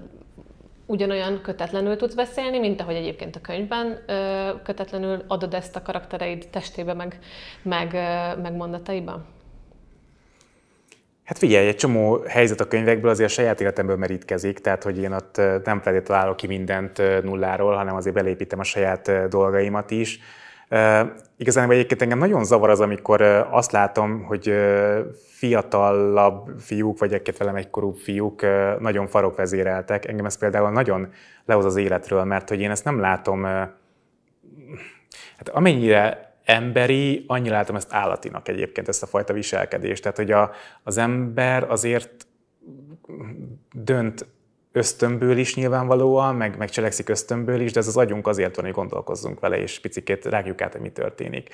ugyanolyan kötetlenül tudsz beszélni, mint ahogy egyébként a könyvben ö, kötetlenül adod ezt a karaktereid testébe, meg, meg, ö, meg mondataiba? Hát figyelj, egy csomó helyzet a könyvekből azért a saját életemből merítkezik, tehát hogy én ott nem feltétlenül állok ki mindent nulláról, hanem azért belépítem a saját dolgaimat is. Igazán egyébként engem nagyon zavar az, amikor azt látom, hogy fiatalabb fiúk, vagy egyébként velem egykorú fiúk nagyon vezéreltek. Engem ez például nagyon lehoz az életről, mert hogy én ezt nem látom, hát amennyire emberi, annyi látom ezt állatinak egyébként, ezt a fajta viselkedést. Tehát, hogy a, az ember azért dönt ösztönből is nyilvánvalóan, meg, meg cselekszik ösztönből is, de ez az agyunk azért van, hogy gondolkozzunk vele, és picikét rágjuk át, hogy mi történik.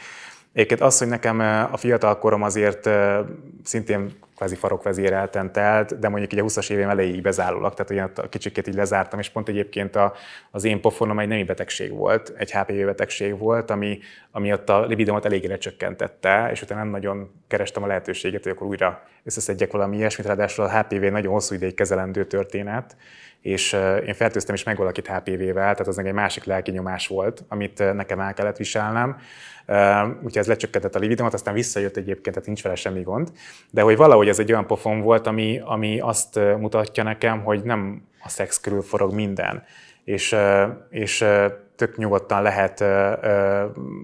Egyébként az, hogy nekem eh, a fiatal korom azért eh, szintén kvázi farokvezérelten telt, de mondjuk így a 20-as évem elejéig bezárulak, tehát ugye a kicsikét így lezártam, és pont egyébként a, az én pofonom egy nemi betegség volt, egy HPV betegség volt, ami, ami ott a libidomat eléggé lecsökkentette, és utána nem nagyon kerestem a lehetőséget, hogy akkor újra összeszedjek valami ilyesmit, ráadásul a HPV nagyon hosszú ideig kezelendő történet, és én fertőztem is meg valakit HPV-vel, tehát az egy másik lelki nyomás volt, amit nekem el kellett viselnem. Úgyhogy ez lecsökkentett a libidomat, aztán visszajött egyébként, tehát nincs vele semmi gond. De hogy valahogy ez egy olyan pofon volt, ami, ami azt mutatja nekem, hogy nem a szex körül forog minden. És, és tök nyugodtan lehet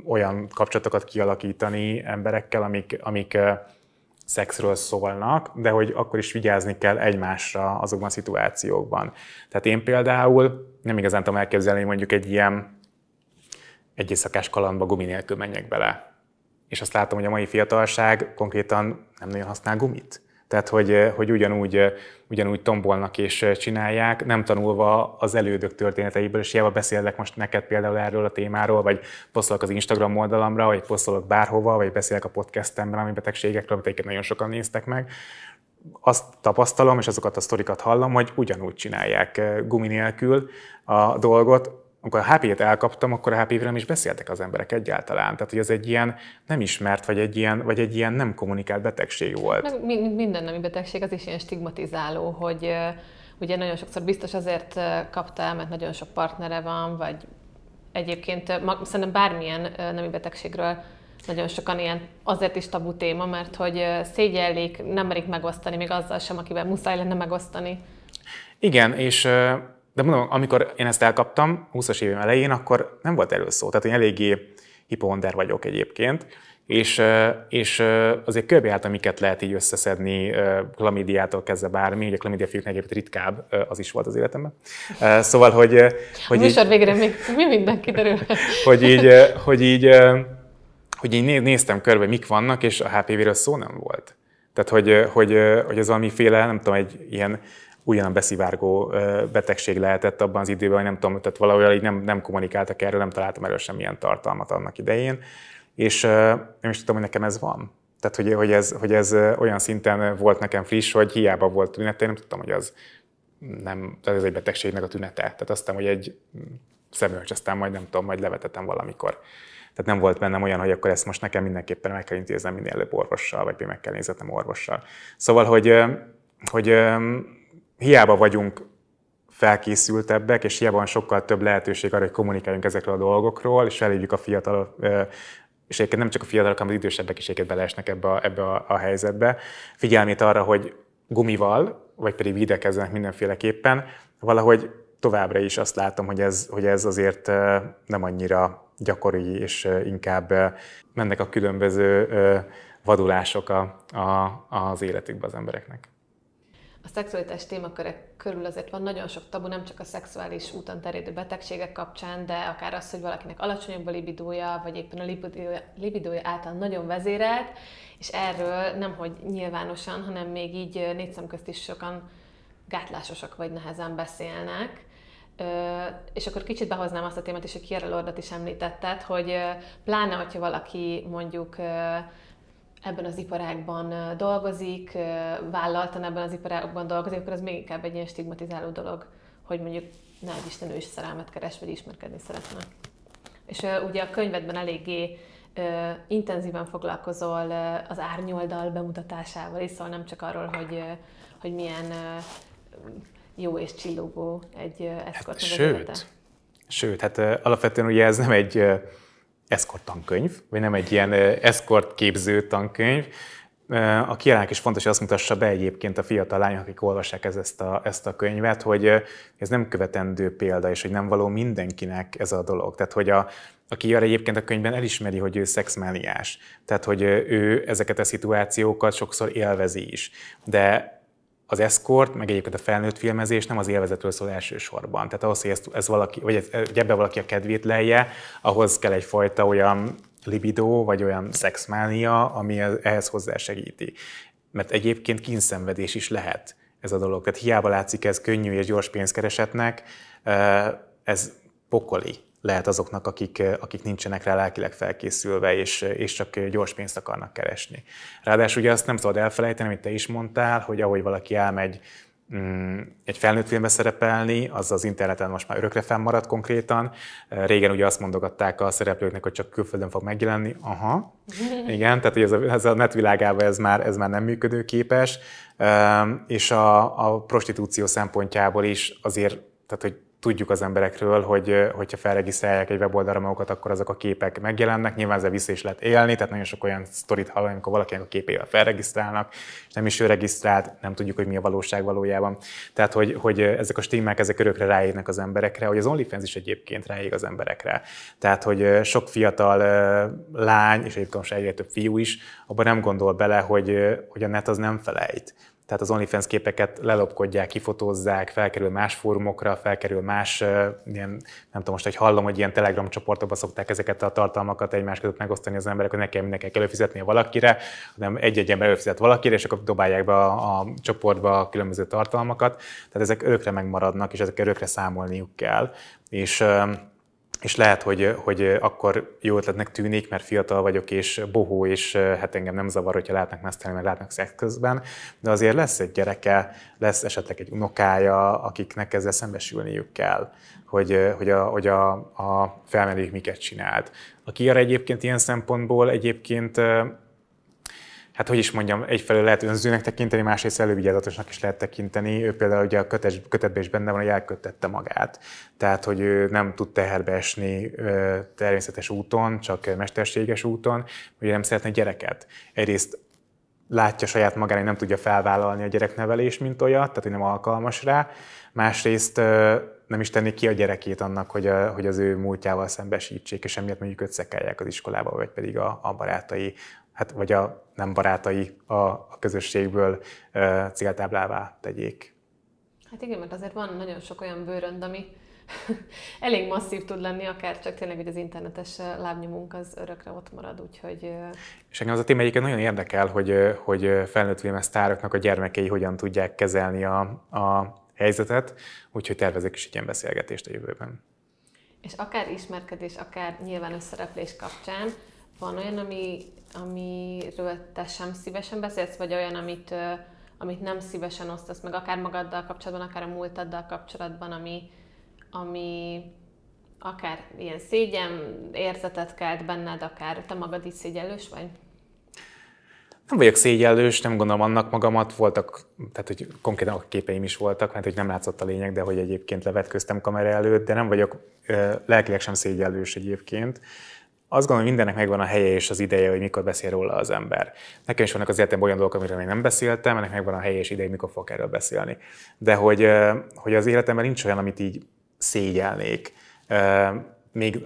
olyan kapcsolatokat kialakítani emberekkel, amik, amik szexről szólnak, de hogy akkor is vigyázni kell egymásra azokban a szituációkban. Tehát én például nem igazán tudom elképzelni, hogy mondjuk egy ilyen egy éjszakás kalandba gumi nélkül menjek bele és azt látom, hogy a mai fiatalság konkrétan nem nagyon használ gumit. Tehát, hogy, eh, hogy ugyanúgy, eh, ugyanúgy tombolnak és eh, csinálják, nem tanulva az elődök történeteiből, és hiába beszélek most neked például erről a témáról, vagy posztolok az Instagram oldalamra, vagy posztolok bárhova, vagy beszélek a podcastemben, ami betegségekről, amit egyébként nagyon sokan néztek meg, azt tapasztalom, és azokat a sztorikat hallom, hogy ugyanúgy csinálják gumi nélkül a dolgot, amikor a HP-t elkaptam, akkor a hp nem is beszéltek az emberek egyáltalán. Tehát, hogy ez egy ilyen nem ismert, vagy egy ilyen, vagy egy ilyen nem kommunikált betegség volt. Meg minden nemi betegség az is ilyen stigmatizáló, hogy ugye nagyon sokszor biztos azért el, mert nagyon sok partnere van, vagy egyébként szerintem bármilyen nemi betegségről nagyon sokan ilyen azért is tabu téma, mert hogy szégyellik, nem merik megosztani, még azzal sem, akivel muszáj lenne megosztani. Igen, és de mondom, amikor én ezt elkaptam 20-as évem elején, akkor nem volt erről szó. Tehát én eléggé hipohonder vagyok egyébként, és, és azért körbejártam, miket lehet így összeszedni, klamidiától kezdve bármi, ugye a klamidia fiúknál egyébként ritkább, az is volt az életemben. Szóval, hogy... hogy Műsor végre még mi minden kiderül. hogy így, hogy így, hogy így néztem körbe, mik vannak, és a HPV-ről szó nem volt. Tehát, hogy, hogy, hogy ez valamiféle, nem tudom, egy ilyen újonnan beszivárgó betegség lehetett abban az időben, vagy nem tudom, tehát valahogy így nem, nem kommunikáltak erről, nem találtam erről semmilyen tartalmat annak idején, és nem is tudom, hogy nekem ez van. Tehát, hogy, hogy, ez, hogy ez olyan szinten volt nekem friss, hogy hiába volt tünete, én nem tudtam, hogy az nem, tehát ez egy betegségnek a tünete. Tehát azt hiszem, hogy egy szemölcs, aztán majd nem tudom, majd levetetem valamikor. Tehát nem volt bennem olyan, hogy akkor ezt most nekem mindenképpen meg kell intéznem minél előbb orvossal, vagy meg kell nézetem orvossal. Szóval, hogy, hogy hiába vagyunk felkészültebbek, és hiába van sokkal több lehetőség arra, hogy kommunikáljunk ezekről a dolgokról, és felhívjuk a fiatal, és egyébként nem csak a fiatalok, hanem az idősebbek is egyébként beleesnek ebbe a, ebbe a, a helyzetbe, figyelmét arra, hogy gumival, vagy pedig videkezzenek mindenféleképpen, valahogy továbbra is azt látom, hogy ez, hogy ez azért nem annyira gyakori, és inkább mennek a különböző vadulások a, a, az életükbe az embereknek a szexualitás témaköre körül azért van nagyon sok tabu, nem csak a szexuális úton terjedő betegségek kapcsán, de akár az, hogy valakinek alacsonyabb a libidója, vagy éppen a libidója, libidója által nagyon vezérelt, és erről nem hogy nyilvánosan, hanem még így négy szem közt is sokan gátlásosak vagy nehezen beszélnek. Ö, és akkor kicsit behoznám azt a témát, és a Kiera Lordot is említetted, hogy ö, pláne, hogyha valaki mondjuk ö, ebben az iparágban dolgozik, vállaltan ebben az iparágban dolgozik, akkor az még inkább egy ilyen stigmatizáló dolog, hogy mondjuk egy Isten ő is szerelmet keres, vagy ismerkedni szeretne. És ugye a könyvedben eléggé intenzíven foglalkozol az árnyoldal bemutatásával is, szóval nem csak arról, hogy, hogy milyen jó és csillogó egy eszkort hát, Sőt, sőt, hát alapvetően ugye ez nem egy eszkort tankönyv, vagy nem egy ilyen eszkort képző tankönyv. A kiállánk is fontos, hogy azt mutassa be egyébként a fiatal lányok, akik olvassák ez, ezt, a, ezt a könyvet, hogy ez nem követendő példa, és hogy nem való mindenkinek ez a dolog. Tehát, hogy a, aki arra egyébként a könyvben elismeri, hogy ő szexmániás. Tehát, hogy ő ezeket a szituációkat sokszor élvezi is. De az eszkort, meg egyébként a felnőtt filmezés nem az élvezetről szól elsősorban. Tehát ahhoz, hogy, ezt, ez valaki, vagy ez, hogy ebbe valaki a kedvét lejje, ahhoz kell egyfajta olyan libidó, vagy olyan szexmánia, ami ehhez hozzásegíti. Mert egyébként kínszenvedés is lehet ez a dolog. Tehát hiába látszik ez könnyű és gyors pénzkeresetnek, eh, ez pokoli lehet azoknak, akik, akik nincsenek rá lelkileg felkészülve, és, és csak gyors pénzt akarnak keresni. Ráadásul ugye azt nem szabad elfelejteni, amit te is mondtál, hogy ahogy valaki elmegy mm, egy felnőtt filmbe szerepelni, az az interneten most már örökre fennmaradt konkrétan. Régen ugye azt mondogatták a szereplőknek, hogy csak külföldön fog megjelenni. Aha, [laughs] igen, tehát hogy ez a, ez a net világában ez már, ez már nem működőképes. És a, a prostitúció szempontjából is azért, tehát hogy tudjuk az emberekről, hogy hogyha felregisztrálják egy weboldalra magukat, akkor azok a képek megjelennek. Nyilván ezzel vissza is lehet élni, tehát nagyon sok olyan sztorit hallani, amikor valakinek a képével felregisztrálnak, és nem is ő regisztrált, nem tudjuk, hogy mi a valóság valójában. Tehát, hogy, hogy ezek a stímák, ezek örökre ráírnak az emberekre, hogy az OnlyFans is egyébként ráír az emberekre. Tehát, hogy sok fiatal lány, és egyébként most egyre több fiú is, abban nem gondol bele, hogy, hogy a net az nem felejt tehát az OnlyFans képeket lelopkodják, kifotózzák, felkerül más fórumokra, felkerül más, ilyen, nem tudom, most hogy hallom, hogy ilyen Telegram csoportokba szokták ezeket a tartalmakat egymás között megosztani az emberek, hogy ne kell mindenkinek előfizetni valakire, hanem egy-egy ember előfizet valakire, és akkor dobálják be a, a csoportba a különböző tartalmakat. Tehát ezek örökre megmaradnak, és ezek örökre számolniuk kell. És és lehet, hogy, hogy akkor jó ötletnek tűnik, mert fiatal vagyok, és bohó, és hát engem nem zavar, hogyha látnak mesztelni, mert látnak szex közben, de azért lesz egy gyereke, lesz esetleg egy unokája, akiknek ezzel szembesülniük kell, hogy, hogy a, hogy a, a felmenők miket csinált. A Kiara egyébként ilyen szempontból egyébként hát hogy is mondjam, egyfelől lehet önzőnek tekinteni, másrészt elővigyázatosnak is lehet tekinteni. Ő például ugye a kötet, kötetben is benne van, hogy elkötette magát. Tehát, hogy ő nem tud teherbe esni természetes úton, csak mesterséges úton, ugye nem szeretne gyereket. Egyrészt látja saját magán, hogy nem tudja felvállalni a gyereknevelést, mint olyat, tehát hogy nem alkalmas rá. Másrészt nem is tenni ki a gyerekét annak, hogy, a, hogy az ő múltjával szembesítsék, és emiatt mondjuk összekelják az iskolába, vagy pedig a, a barátai hát vagy a nem barátai a, a közösségből e, céltáblává tegyék. Hát igen, mert azért van nagyon sok olyan bőrönd, ami [laughs] elég masszív tud lenni, akár csak tényleg, hogy az internetes lábnyomunk az örökre ott marad, úgyhogy... És engem az a téma egyébként nagyon érdekel, hogy, hogy felnőtt filmes sztároknak a gyermekei hogyan tudják kezelni a, a helyzetet, úgyhogy tervezek is egy ilyen beszélgetést a jövőben. És akár ismerkedés, akár nyilvános szereplés kapcsán, van olyan, ami, amiről te sem szívesen beszélsz, vagy olyan, amit, amit nem szívesen osztasz meg, akár magaddal kapcsolatban, akár a múltaddal kapcsolatban, ami, ami akár ilyen szégyen érzetet kelt benned, akár te magad is szégyellős vagy? Nem vagyok szégyellős, nem gondolom annak magamat. Voltak, tehát hogy konkrétan a képeim is voltak, mert hogy nem látszott a lényeg, de hogy egyébként levetköztem kamera előtt, de nem vagyok lelkileg sem szégyellős egyébként azt gondolom, hogy mindennek megvan a helye és az ideje, hogy mikor beszél róla az ember. Nekem is vannak az életemben olyan dolgok, amiről még nem beszéltem, ennek megvan a helye és ideje, mikor fogok erről beszélni. De hogy, hogy az életemben nincs olyan, amit így szégyelnék. Még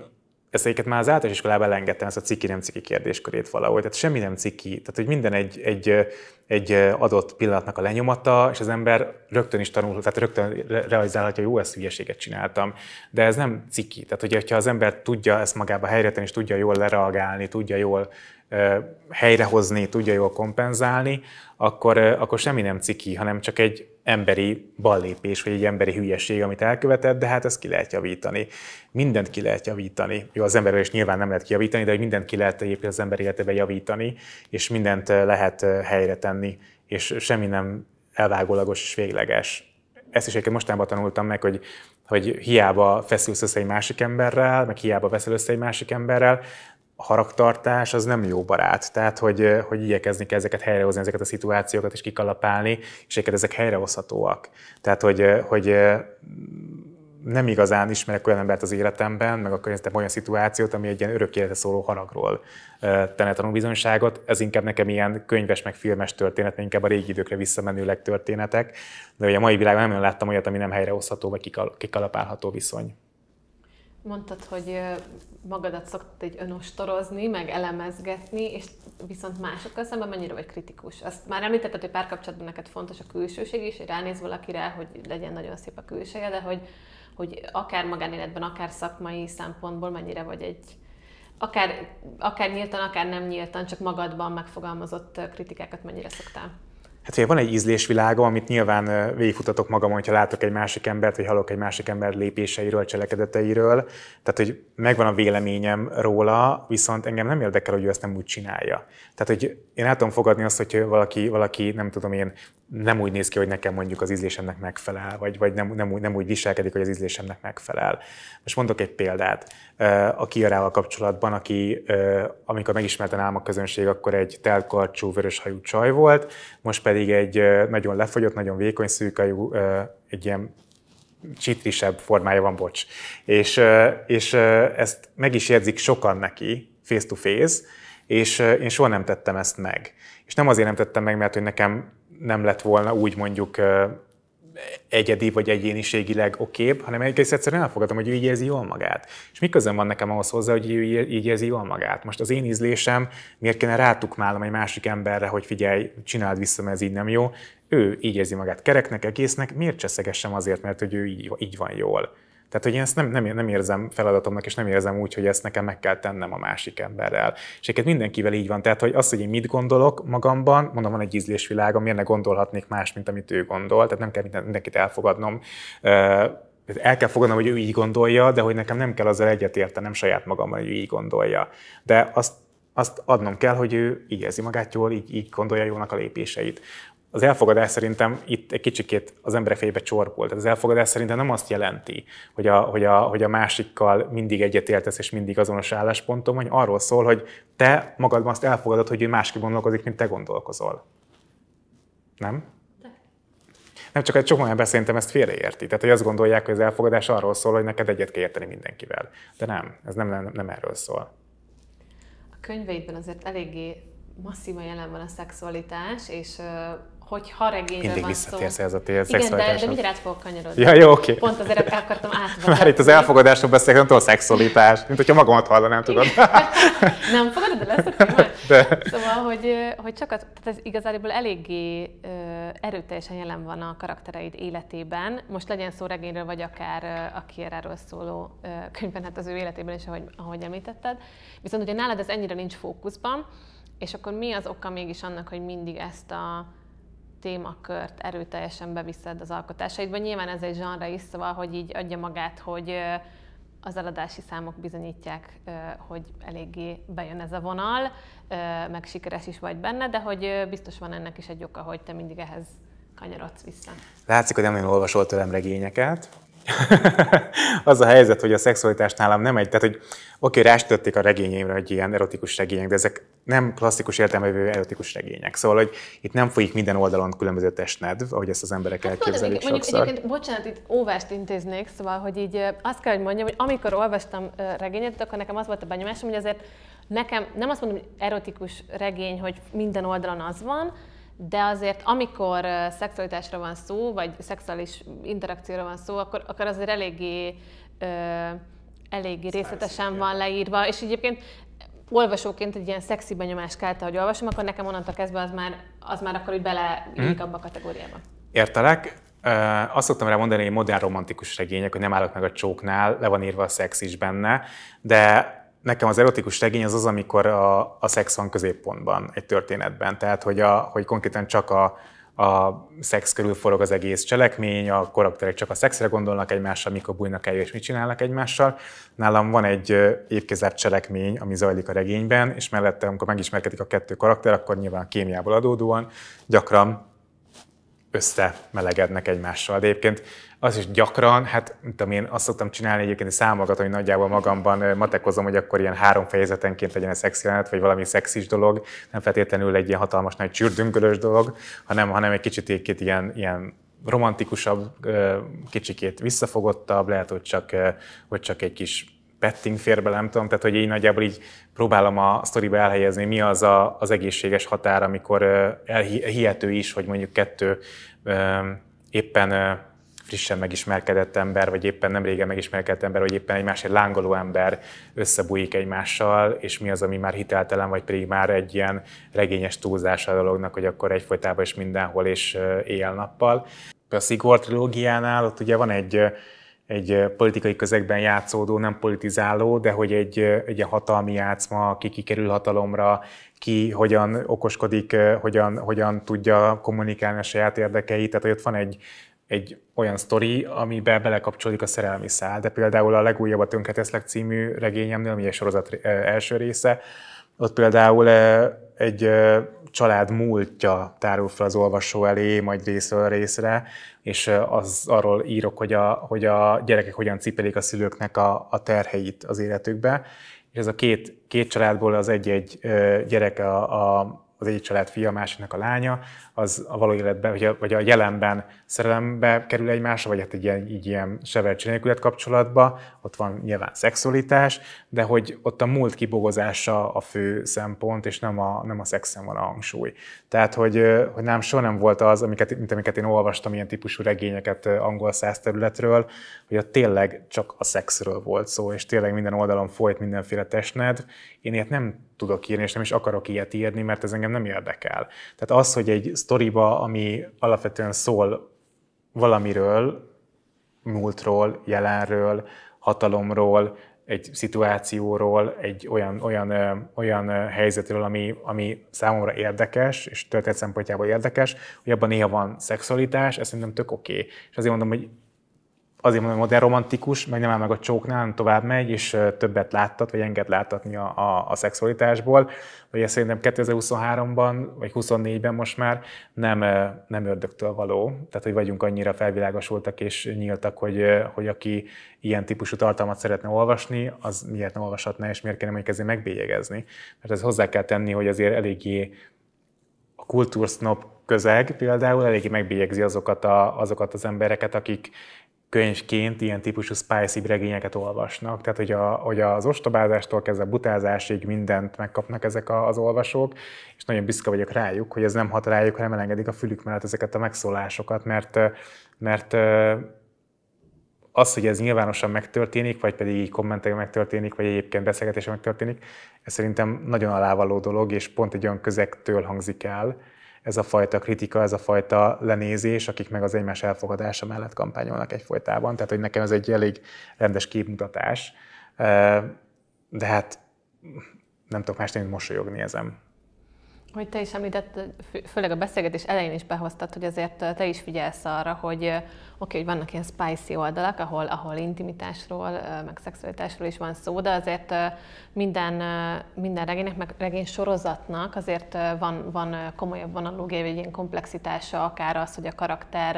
ezt egyiket már az általános iskolában elengedtem, ezt a ciki nem ciki kérdéskörét valahogy. Tehát semmi nem ciki, tehát hogy minden egy, egy, egy adott pillanatnak a lenyomata, és az ember rögtön is tanul, tehát rögtön realizálhatja, hogy jó, ezt hülyeséget csináltam. De ez nem ciki. Tehát, hogy, hogyha az ember tudja ezt magába helyreteni, és tudja jól lereagálni, tudja jól helyrehozni, tudja jól kompenzálni, akkor, akkor semmi nem ciki, hanem csak egy emberi ballépés, vagy egy emberi hülyeség, amit elkövetett, de hát ezt ki lehet javítani. Mindent ki lehet javítani. Jó, az emberrel is nyilván nem lehet kijavítani, de hogy mindent ki lehet egyébként az ember életébe javítani, és mindent lehet helyre tenni, és semmi nem elvágólagos és végleges. Ezt is egyébként mostanában tanultam meg, hogy hogy hiába feszülsz össze egy másik emberrel, meg hiába veszel össze egy másik emberrel, haragtartás az nem jó barát. Tehát, hogy, hogy igyekezni kell ezeket helyrehozni, ezeket a szituációkat és kikalapálni, és ezeket ezek helyrehozhatóak. Tehát, hogy, hogy nem igazán ismerek olyan embert az életemben, meg a környezetem olyan szituációt, ami egy ilyen örök életre szóló haragról tenne bizonyságot. Ez inkább nekem ilyen könyves, meg filmes történet, mert inkább a régi időkre visszamenőleg történetek. De ugye a mai világban nem olyan láttam olyat, ami nem helyrehozható, vagy kikalapálható viszony. Mondtad, hogy magadat szoktad egy önostorozni, meg elemezgetni, és viszont másokkal szemben mennyire vagy kritikus. Azt már említetted, hogy párkapcsolatban neked fontos a külsőség is, hogy ránéz valakire, hogy legyen nagyon szép a külsője, de hogy, hogy akár magánéletben, akár szakmai szempontból mennyire vagy egy, akár, akár nyíltan, akár nem nyíltan, csak magadban megfogalmazott kritikákat mennyire szoktál? hát ugye van egy ízlésvilága, amit nyilván végigfutatok magam, hogyha látok egy másik embert, vagy hallok egy másik ember lépéseiről, cselekedeteiről. Tehát, hogy megvan a véleményem róla, viszont engem nem érdekel, hogy ő ezt nem úgy csinálja. Tehát, hogy én el tudom fogadni azt, hogy valaki, valaki nem tudom én, nem úgy néz ki, hogy nekem mondjuk az ízlésemnek megfelel, vagy, vagy nem, nem, úgy, nem úgy viselkedik, hogy az ízlésemnek megfelel. Most mondok egy példát. Eh, a kiarával kapcsolatban, aki eh, amikor megismerte nálam a közönség, akkor egy telkarcsú, vöröshajú csaj volt, most pedig egy eh, nagyon lefagyott, nagyon vékony szűkajú, egy ilyen csitrisebb formája van, bocs. És, és ezt meg is érzik sokan neki, face to face, és én soha nem tettem ezt meg. És nem azért nem tettem meg, mert hogy nekem nem lett volna úgy mondjuk egyedi vagy egyéniségileg okébb, hanem egész egyszerűen elfogadom, hogy ő így érzi jól magát. És miközben van nekem ahhoz hozzá, hogy ő így érzi jól magát? Most az én ízlésem, miért kéne rátukmálom egy másik emberre, hogy figyelj, csináld vissza, mert ez így nem jó. Ő így érzi magát kereknek, egésznek, miért cseszegessem azért, mert hogy ő így, így van jól? Tehát, hogy én ezt nem, nem, nem érzem feladatomnak, és nem érzem úgy, hogy ezt nekem meg kell tennem a másik emberrel. És egyébként mindenkivel így van. Tehát, hogy az, hogy én mit gondolok magamban, mondom, van egy ízlésvilágom, miért ne gondolhatnék más, mint amit ő gondol. Tehát nem kell mindenkit elfogadnom el kell fogadnom, hogy ő így gondolja, de hogy nekem nem kell azzal egyetértenem saját magammal, hogy ő így gondolja. De azt, azt adnom kell, hogy ő így érzi magát jól, így, így gondolja jónak a lépéseit az elfogadás szerintem itt egy kicsikét az emberek fejébe csorkol. Tehát az elfogadás szerintem nem azt jelenti, hogy a, hogy a, hogy a másikkal mindig egyetértesz és mindig azonos állásponton, hogy arról szól, hogy te magadban azt elfogadod, hogy ő másképp gondolkozik, mint te gondolkozol. Nem? Nem csak egy csomó ember szerintem ezt félreérti. Tehát, hogy azt gondolják, hogy az elfogadás arról szól, hogy neked egyet kell érteni mindenkivel. De nem, ez nem, nem, nem erről szól. A könyveidben azért eléggé masszívan jelen van a szexualitás, és hogyha regényben Mindig van visszatérsz szó. ez a tél Igen, de, de mindjárt át fogok kanyarodni. Ja, jó, oké. Okay. Pont azért akartam átvezetni. [laughs] Már itt az elfogadásról beszélek, nem a szexualitás, mint hogyha magamat hallanám, tudod. [laughs] nem fogadod el ezt a de. Szóval, hogy, hogy csak az, tehát ez igazából eléggé ö, erőteljesen jelen van a karaktereid életében. Most legyen szó regényről, vagy akár a erről szóló ö, könyvben, hát az ő életében is, ahogy, ahogy említetted. Viszont ugye nálad ez ennyire nincs fókuszban, és akkor mi az oka mégis annak, hogy mindig ezt a témakört erőteljesen beviszed az alkotásaidba. Nyilván ez egy zsanra is, szóval, hogy így adja magát, hogy az eladási számok bizonyítják, hogy eléggé bejön ez a vonal, meg sikeres is vagy benne, de hogy biztos van ennek is egy oka, hogy te mindig ehhez kanyarodsz vissza. Látszik, hogy nem nagyon olvasol tőlem regényeket, [laughs] az a helyzet, hogy a szexualitás nálam nem egy, tehát hogy oké, okay, rástötték a regényeimre, hogy ilyen erotikus regények, de ezek nem klasszikus értelmevő erotikus regények. Szóval, hogy itt nem folyik minden oldalon különböző testnedv, ahogy ezt az emberek hát, elképzelik mondjuk, mondjuk egyébként, bocsánat, itt óvást intéznék, szóval, hogy így azt kell, hogy mondjam, hogy amikor olvastam regényet, akkor nekem az volt a benyomásom, hogy azért nekem, nem azt mondom, hogy erotikus regény, hogy minden oldalon az van, de azért amikor szexualitásra van szó, vagy szexuális interakcióra van szó, akkor, akkor azért eléggé, ö, eléggé részletesen van leírva, és egyébként olvasóként egy ilyen szexi benyomás kelte, hogy olvasom, akkor nekem onnantól kezdve az már, az már akkor így beleillik hmm. abba a kategóriába. Értelek. azt szoktam rá mondani, hogy modern romantikus regények, hogy nem állok meg a csóknál, le van írva a szex is benne, de nekem az erotikus regény az az, amikor a, a szex van középpontban egy történetben. Tehát, hogy, a, hogy konkrétan csak a, a szex körül forog az egész cselekmény, a karakterek csak a szexre gondolnak egymással, mikor bújnak el és mit csinálnak egymással. Nálam van egy évkézláb cselekmény, ami zajlik a regényben, és mellette, amikor megismerkedik a kettő karakter, akkor nyilván a kémiából adódóan gyakran összemelegednek egymással. De egyébként az is gyakran, hát nem tudom, én azt szoktam csinálni egyébként számokat, hogy nagyjából magamban matekozom, hogy akkor ilyen három fejezetenként legyen egy szexi jelenet, vagy valami szexis dolog, nem feltétlenül egy ilyen hatalmas nagy csürdüngölös dolog, hanem, hanem egy kicsit egy ilyen, ilyen romantikusabb, kicsikét visszafogottabb, lehet, hogy csak, hogy csak egy kis petting fér nem tudom, tehát hogy így nagyjából így próbálom a sztoriba elhelyezni, mi az a, az egészséges határ, amikor elhihető is, hogy mondjuk kettő éppen frissen megismerkedett ember, vagy éppen nem régen megismerkedett ember, vagy éppen egy másik lángoló ember összebújik egymással, és mi az, ami már hiteltelen, vagy pedig már egy ilyen regényes túlzás a dolognak, hogy akkor egyfolytában is mindenhol és éjjel-nappal. A Szigor trilógiánál ott ugye van egy egy politikai közegben játszódó, nem politizáló, de hogy egy, egy hatalmi játszma, ki kikerül hatalomra, ki hogyan okoskodik, hogyan, hogyan tudja kommunikálni a saját érdekeit, tehát hogy ott van egy, egy olyan sztori, amiben belekapcsolódik a szerelmi szál. De például a legújabb a Tönketeszlek című regényemnél, ami egy sorozat első része, ott például egy család múltja tárul fel az olvasó elé, majd részről részre, és az arról írok, hogy a, hogy a gyerekek hogyan cipelik a szülőknek a, a terheit az életükbe. És ez a két, két családból az egy-egy gyereke a, a az egyik család fia, a másiknak a lánya, az a való életben, vagy a, vagy a jelenben szerelembe kerül egymásra, vagy hát egy ilyen, így ilyen severcsinélkület kapcsolatba, ott van nyilván szexualitás, de hogy ott a múlt kibogozása a fő szempont, és nem a, nem a szexen van a hangsúly. Tehát, hogy, hogy nem soha nem volt az, amiket, mint amiket én olvastam, ilyen típusú regényeket angol száz területről, hogy ott tényleg csak a szexről volt szó, és tényleg minden oldalon folyt mindenféle testned. Én ilyet nem tudok írni, és nem is akarok ilyet írni, mert ez engem nem érdekel. Tehát az, hogy egy sztoriba, ami alapvetően szól valamiről, múltról, jelenről, hatalomról, egy szituációról, egy olyan, olyan, olyan helyzetről, ami, ami számomra érdekes, és történet szempontjából érdekes, hogy abban néha van szexualitás, ez szerintem tök oké. Okay. És azért mondom, hogy azért mondom, modern romantikus, meg nem áll meg a csóknál, hanem tovább megy, és többet láttat, vagy enged láttatni a, a, a szexualitásból. Ugye szerintem 2023-ban, vagy 24-ben most már nem, nem ördögtől való. Tehát, hogy vagyunk annyira felvilágosultak és nyíltak, hogy, hogy aki ilyen típusú tartalmat szeretne olvasni, az miért nem olvashatná, és miért kéne mondjuk ezért megbélyegezni. Mert ez hozzá kell tenni, hogy azért eléggé a kultúrsznop közeg például eléggé megbélyegzi azokat, a, azokat az embereket, akik könyvként ilyen típusú spicy regényeket olvasnak, tehát hogy, a, hogy az ostobázástól kezdve a butázásig mindent megkapnak ezek a, az olvasók, és nagyon büszke vagyok rájuk, hogy ez nem hat rájuk, hanem elengedik a fülük mellett ezeket a megszólásokat, mert, mert az, hogy ez nyilvánosan megtörténik, vagy pedig így kommentekben megtörténik, vagy egyébként beszélgetésen megtörténik, ez szerintem nagyon alávaló dolog, és pont egy olyan közektől hangzik el, ez a fajta kritika, ez a fajta lenézés, akik meg az egymás elfogadása mellett kampányolnak egyfolytában. Tehát, hogy nekem ez egy elég rendes képmutatás. De hát nem tudok más, mint mosolyogni ezen. Hogy te is említetted, főleg a beszélgetés elején is behoztad, hogy azért te is figyelsz arra, hogy oké, okay, hogy vannak ilyen spicy oldalak, ahol, ahol intimitásról, meg szexualitásról is van szó, de azért minden, minden regénynek, meg regény sorozatnak azért van, van komolyabb vonalúgé, vagy ilyen komplexitása, akár az, hogy a karakter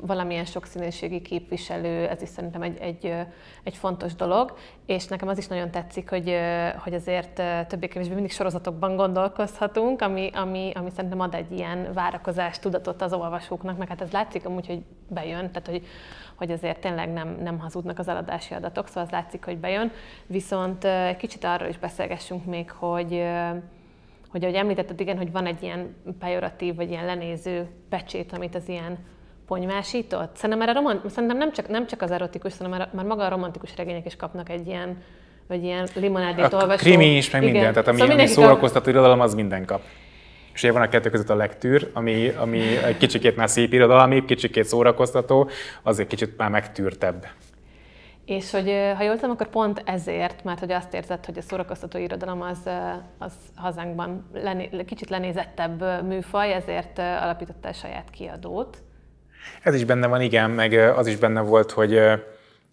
valamilyen sokszínűségi képviselő, ez is szerintem egy, egy, egy fontos dolog, és nekem az is nagyon tetszik, hogy, hogy azért többé-kevésbé mindig sorozatokban gondolkozhatunk, ami, ami, ami szerintem ad egy ilyen várakozás tudatot az olvasóknak, meg hát ez látszik amúgy, hogy bejön, tehát hogy, hogy azért tényleg nem, nem hazudnak az eladási adatok, szóval az látszik, hogy bejön, viszont egy kicsit arról is beszélgessünk még, hogy hogy ahogy említetted, igen, hogy van egy ilyen pejoratív, vagy ilyen lenéző pecsét, amit az ilyen ponyvásított. Szerintem, már a romant, szerintem nem, csak, nem csak az erotikus, hanem már, már maga a romantikus regények is kapnak egy ilyen vagy ilyen limonádét a olvasó. krimi is, meg igen. minden. Tehát ami, szóval ami szórakoztató irodalom, az minden kap. És ugye van a kettő között a legtűr, ami, ami egy kicsikét már szép irodalom, kicsikét szórakoztató, az egy kicsit már megtűrtebb. És hogy ha jól tudom, akkor pont ezért, mert hogy azt érzed, hogy a szórakoztató irodalom az, az hazánkban lené, kicsit lenézettebb műfaj, ezért alapítottál saját kiadót. Ez is benne van, igen, meg az is benne volt, hogy,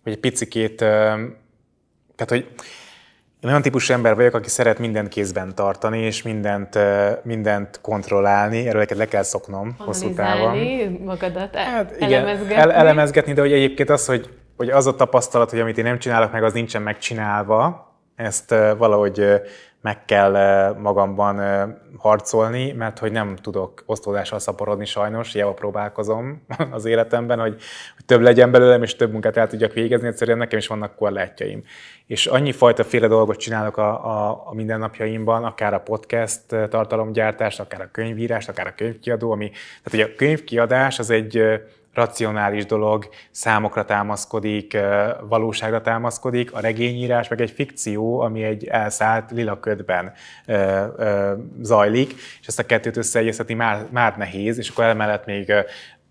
hogy egy picikét, tehát hogy én olyan típusú ember vagyok, aki szeret mindent kézben tartani, és mindent, mindent kontrollálni, erről le kell szoknom hosszú távon. magadat, hát, igen, elemezgetni. El, elemezgetni, de hogy egyébként az, hogy hogy az a tapasztalat, hogy amit én nem csinálok meg, az nincsen megcsinálva, ezt valahogy meg kell magamban harcolni, mert hogy nem tudok osztódással szaporodni sajnos, hiába próbálkozom [laughs] az életemben, hogy, hogy több legyen belőlem, és több munkát el tudjak végezni, egyszerűen nekem is vannak korlátjaim. És annyi fajta féle dolgot csinálok a, a, a mindennapjaimban, akár a podcast tartalomgyártást, akár a könyvírást, akár a könyvkiadó, ami, tehát ugye a könyvkiadás az egy racionális dolog, számokra támaszkodik, valóságra támaszkodik, a regényírás meg egy fikció, ami egy elszállt lila ködben zajlik, és ezt a kettőt összeegyeztetni már, már nehéz, és akkor emellett még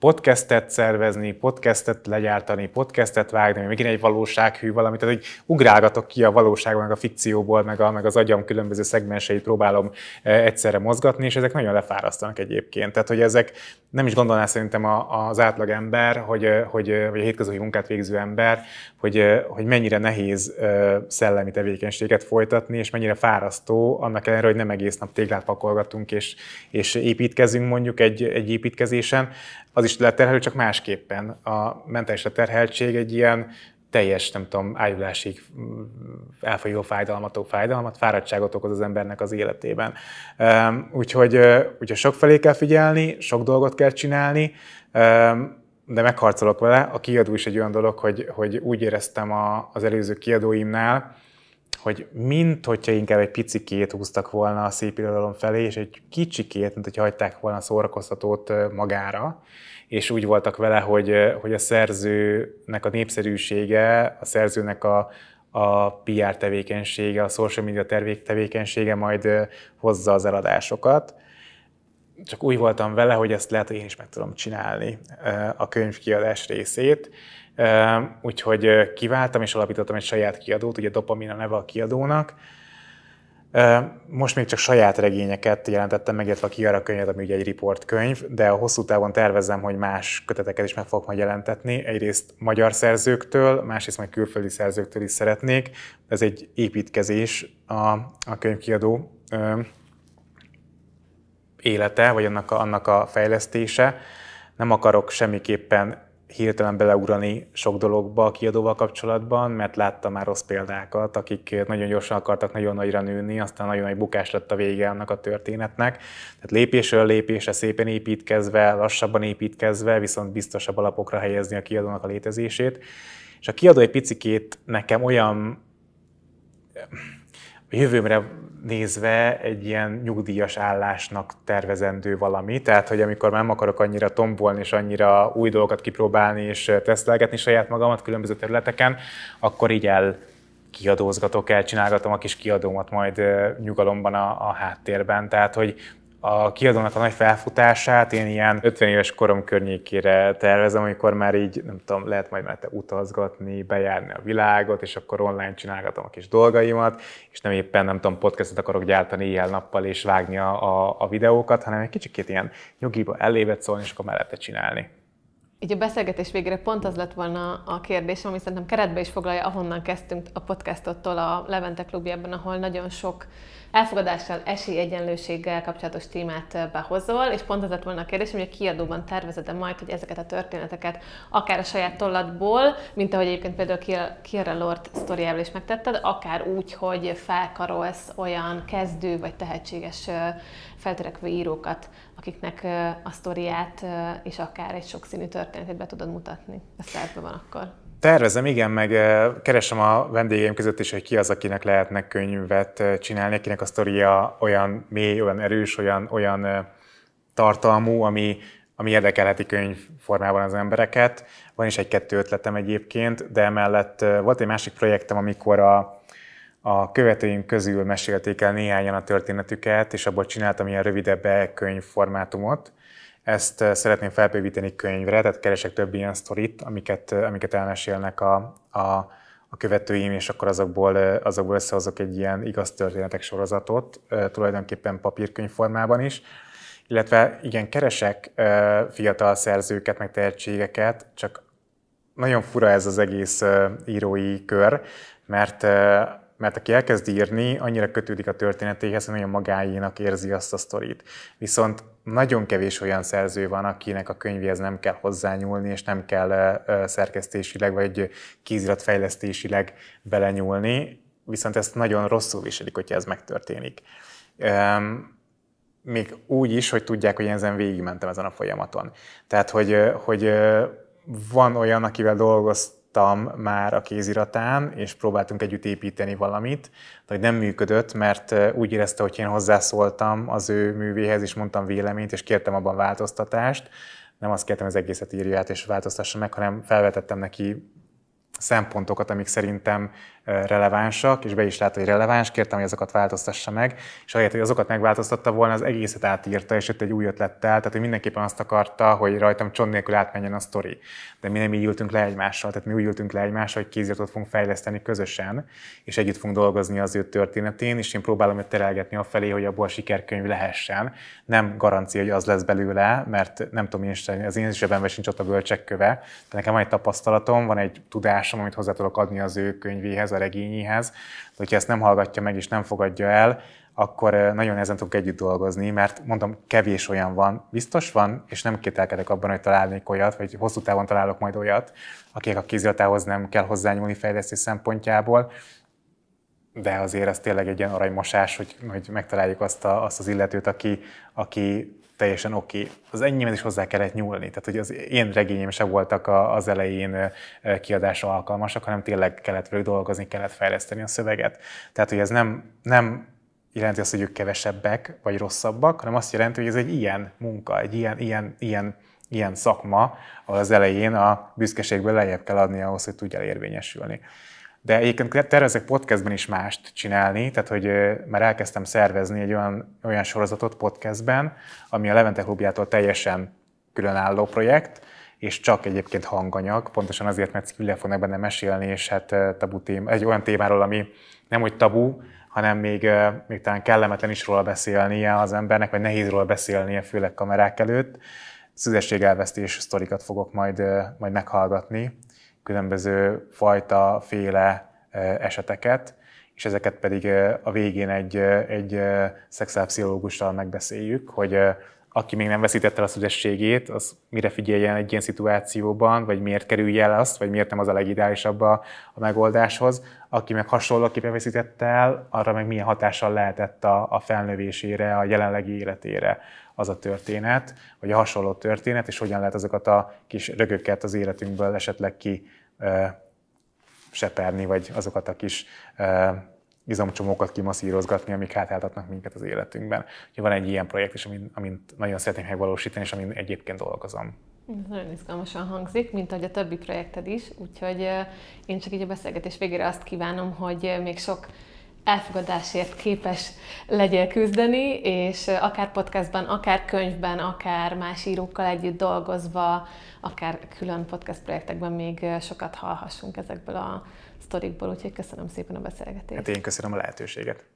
podcastet szervezni, podcastet legyártani, podcastet vágni, még egy valósághű valamit, tehát hogy ugrálgatok ki a valóságban, meg a fikcióból, meg, a, meg az agyam különböző szegmenseit próbálom e, egyszerre mozgatni, és ezek nagyon lefárasztanak egyébként. Tehát, hogy ezek nem is gondolná szerintem az átlag ember, hogy, hogy, vagy a hétköznapi munkát végző ember, hogy, hogy mennyire nehéz e, szellemi tevékenységet folytatni, és mennyire fárasztó annak ellenére, hogy nem egész nap téglát pakolgatunk és, és építkezünk mondjuk egy, egy építkezésen, az is leterhelő, csak másképpen. A mentális leterheltség egy ilyen teljes, nem tudom, ájulásig mm, elfolyó fájdalmat, fájdalmat, fáradtságot okoz az embernek az életében. Úgyhogy, úgyhogy sok felé kell figyelni, sok dolgot kell csinálni, de megharcolok vele. A kiadó is egy olyan dolog, hogy, hogy úgy éreztem a, az előző kiadóimnál, hogy mint hogyha inkább egy picikét húztak volna a szép irodalom felé, és egy kicsikét, mint hogy hagyták volna a szórakoztatót magára, és úgy voltak vele, hogy, hogy a szerzőnek a népszerűsége, a szerzőnek a, a PR tevékenysége, a social media tevékenysége majd hozza az eladásokat. Csak úgy voltam vele, hogy ezt lehet, hogy én is meg tudom csinálni a könyvkiadás részét, Úgyhogy kiváltam és alapítottam egy saját kiadót, ugye Dopamin a neve a kiadónak. Most még csak saját regényeket jelentettem meg, illetve a Kiara könyvet, ami ugye egy riportkönyv, de a hosszú távon tervezem, hogy más köteteket is meg fogok majd jelentetni. Egyrészt magyar szerzőktől, másrészt majd külföldi szerzőktől is szeretnék. Ez egy építkezés a, a könyvkiadó ö, élete, vagy annak a, annak a fejlesztése. Nem akarok semmiképpen hirtelen beleugrani sok dologba a kiadóval kapcsolatban, mert láttam már rossz példákat, akik nagyon gyorsan akartak nagyon nagyra nőni, aztán nagyon nagy bukás lett a vége annak a történetnek. Tehát lépésről lépésre szépen építkezve, lassabban építkezve, viszont biztosabb alapokra helyezni a kiadónak a létezését. És a kiadó egy picikét nekem olyan a jövőmre nézve egy ilyen nyugdíjas állásnak tervezendő valami, tehát hogy amikor már nem akarok annyira tombolni és annyira új dolgokat kipróbálni és tesztelgetni saját magamat különböző területeken, akkor így el kiadózgatok el, csinálgatom a kis kiadómat majd nyugalomban a, a háttérben. Tehát, hogy a kiadónak a nagy felfutását én ilyen 50 éves korom környékére tervezem, amikor már így, nem tudom, lehet majd mellette utazgatni, bejárni a világot, és akkor online csinálgatom a kis dolgaimat, és nem éppen, nem tudom, podcastot akarok gyártani éjjel-nappal és vágni a, a, a videókat, hanem egy kicsikét ilyen nyugiba elévet szólni, és akkor mellette csinálni így a beszélgetés végére pont az lett volna a kérdés, ami szerintem keretbe is foglalja, ahonnan kezdtünk a podcastottól a Levente klubjában, ahol nagyon sok elfogadással, esélyegyenlőséggel kapcsolatos témát behozol, és pont az lett volna a kérdés, hogy a kiadóban tervezed-e majd, hogy ezeket a történeteket akár a saját tollatból, mint ahogy egyébként például Kira Lord sztoriával is megtetted, akár úgy, hogy felkarolsz olyan kezdő vagy tehetséges feltörekvő írókat akiknek a sztoriát és akár egy sokszínű történetet be tudod mutatni. Ez tervben van akkor. Tervezem, igen, meg keresem a vendégeim között is, hogy ki az, akinek lehetne könyvet csinálni, akinek a sztoria olyan mély, olyan erős, olyan, olyan tartalmú, ami, ami érdekelheti könyv formában az embereket. Van is egy-kettő ötletem egyébként, de emellett volt egy másik projektem, amikor a, a követőim közül mesélték el néhányan a történetüket, és abból csináltam ilyen rövidebb könyvformátumot. Ezt eh, szeretném felbővíteni könyvre, tehát keresek több ilyen sztorit, amiket, eh, amiket elmesélnek a, a, a követőim, és akkor azokból, eh, azokból összehozok egy ilyen igaz történetek sorozatot, tulajdonképpen papírkönyv formában is illetve igen, keresek fiatal szerzőket, meg tehetségeket, csak nagyon fura ez az egész írói kör, mert mert aki elkezd írni, annyira kötődik a történetéhez, hogy nagyon magáénak érzi azt a sztorit. Viszont nagyon kevés olyan szerző van, akinek a könyvéhez nem kell hozzányúlni, és nem kell szerkesztésileg vagy kéziratfejlesztésileg belenyúlni, viszont ezt nagyon rosszul viselik, hogyha ez megtörténik. Még úgy is, hogy tudják, hogy én ezen végigmentem ezen a folyamaton. Tehát, hogy, hogy van olyan, akivel dolgoztam, dolgoztam már a kéziratán, és próbáltunk együtt építeni valamit, de hogy nem működött, mert úgy érezte, hogy én hozzászóltam az ő művéhez, és mondtam véleményt, és kértem abban változtatást. Nem azt kértem, az egészet írja át és változtassa meg, hanem felvetettem neki szempontokat, amik szerintem relevánsak, és be is látta, hogy releváns, kértem, hogy azokat változtassa meg, és ahelyett, hogy azokat megváltoztatta volna, az egészet átírta, és jött egy új ötlettel, tehát hogy mindenképpen azt akarta, hogy rajtam cson nélkül átmenjen a sztori. De mi nem így ültünk le egymással, tehát mi úgy ültünk le egymással, hogy kéziratot fogunk fejleszteni közösen, és együtt fogunk dolgozni az ő történetén, és én próbálom őt terelgetni felé, hogy abból a sikerkönyv lehessen. Nem garancia, hogy az lesz belőle, mert nem tudom, én sem, az én zsebemben sincs ott a bölcsekköve, de nekem van egy tapasztalatom, van egy tudásom, amit hozzá tudok adni az ő könyvéhez, a regényéhez. De hogyha ezt nem hallgatja meg és nem fogadja el, akkor nagyon ezen tudunk együtt dolgozni, mert mondom, kevés olyan van, biztos van, és nem kételkedek abban, hogy találnék olyat, vagy hosszú távon találok majd olyat, akik a kéziratához nem kell hozzányúlni fejlesztés szempontjából, de azért ez tényleg egy ilyen aranymosás, hogy, hogy megtaláljuk azt, a, azt az illetőt, aki, aki teljesen oké. Okay. Az enyémhez is hozzá kellett nyúlni. Tehát, hogy az én regényem sem voltak az elején kiadásra alkalmasak, hanem tényleg kellett velük dolgozni, kellett fejleszteni a szöveget. Tehát, hogy ez nem, nem jelenti azt, hogy ők kevesebbek vagy rosszabbak, hanem azt jelenti, hogy ez egy ilyen munka, egy ilyen, ilyen, ilyen, ilyen szakma, ahol az elején a büszkeségből lejjebb kell adni ahhoz, hogy tudja érvényesülni. De egyébként tervezek podcastben is mást csinálni, tehát hogy már elkezdtem szervezni egy olyan, olyan sorozatot podcastben, ami a Levente Klubjától teljesen különálló projekt, és csak egyébként hanganyag, pontosan azért, mert Szkülle fognak benne mesélni, és hát tabu tém, egy olyan témáról, ami nem úgy tabu, hanem még, még talán kellemetlen is róla beszélnie az embernek, vagy nehéz róla beszélnie, főleg kamerák előtt. Szüzességelvesztés sztorikat fogok majd, majd meghallgatni különböző fajta, féle eseteket, és ezeket pedig a végén egy, egy szexuálpszichológussal megbeszéljük, hogy aki még nem veszítette el a szüzességét, az mire figyeljen egy ilyen szituációban, vagy miért kerülje el azt, vagy miért nem az a legideálisabb a, a megoldáshoz. Aki meg hasonlóképpen veszítette el, arra meg milyen hatással lehetett a, a felnövésére, a jelenlegi életére az a történet, vagy a hasonló történet, és hogyan lehet azokat a kis rögöket az életünkből esetleg ki ö, seperni, vagy azokat a kis ö, izomcsomókat kimaszírozgatni, amik hátáltatnak minket az életünkben. Úgyhogy van egy ilyen projekt is, amit, amit nagyon szeretnék megvalósítani, és amin egyébként dolgozom. Ez nagyon izgalmasan hangzik, mint ahogy a többi projekted is, úgyhogy én csak így a beszélgetés végére azt kívánom, hogy még sok elfogadásért képes legyél küzdeni, és akár podcastban, akár könyvben, akár más írókkal együtt dolgozva, akár külön podcast projektekben még sokat hallhassunk ezekből a sztorikból, úgyhogy köszönöm szépen a beszélgetést. Hát én köszönöm a lehetőséget.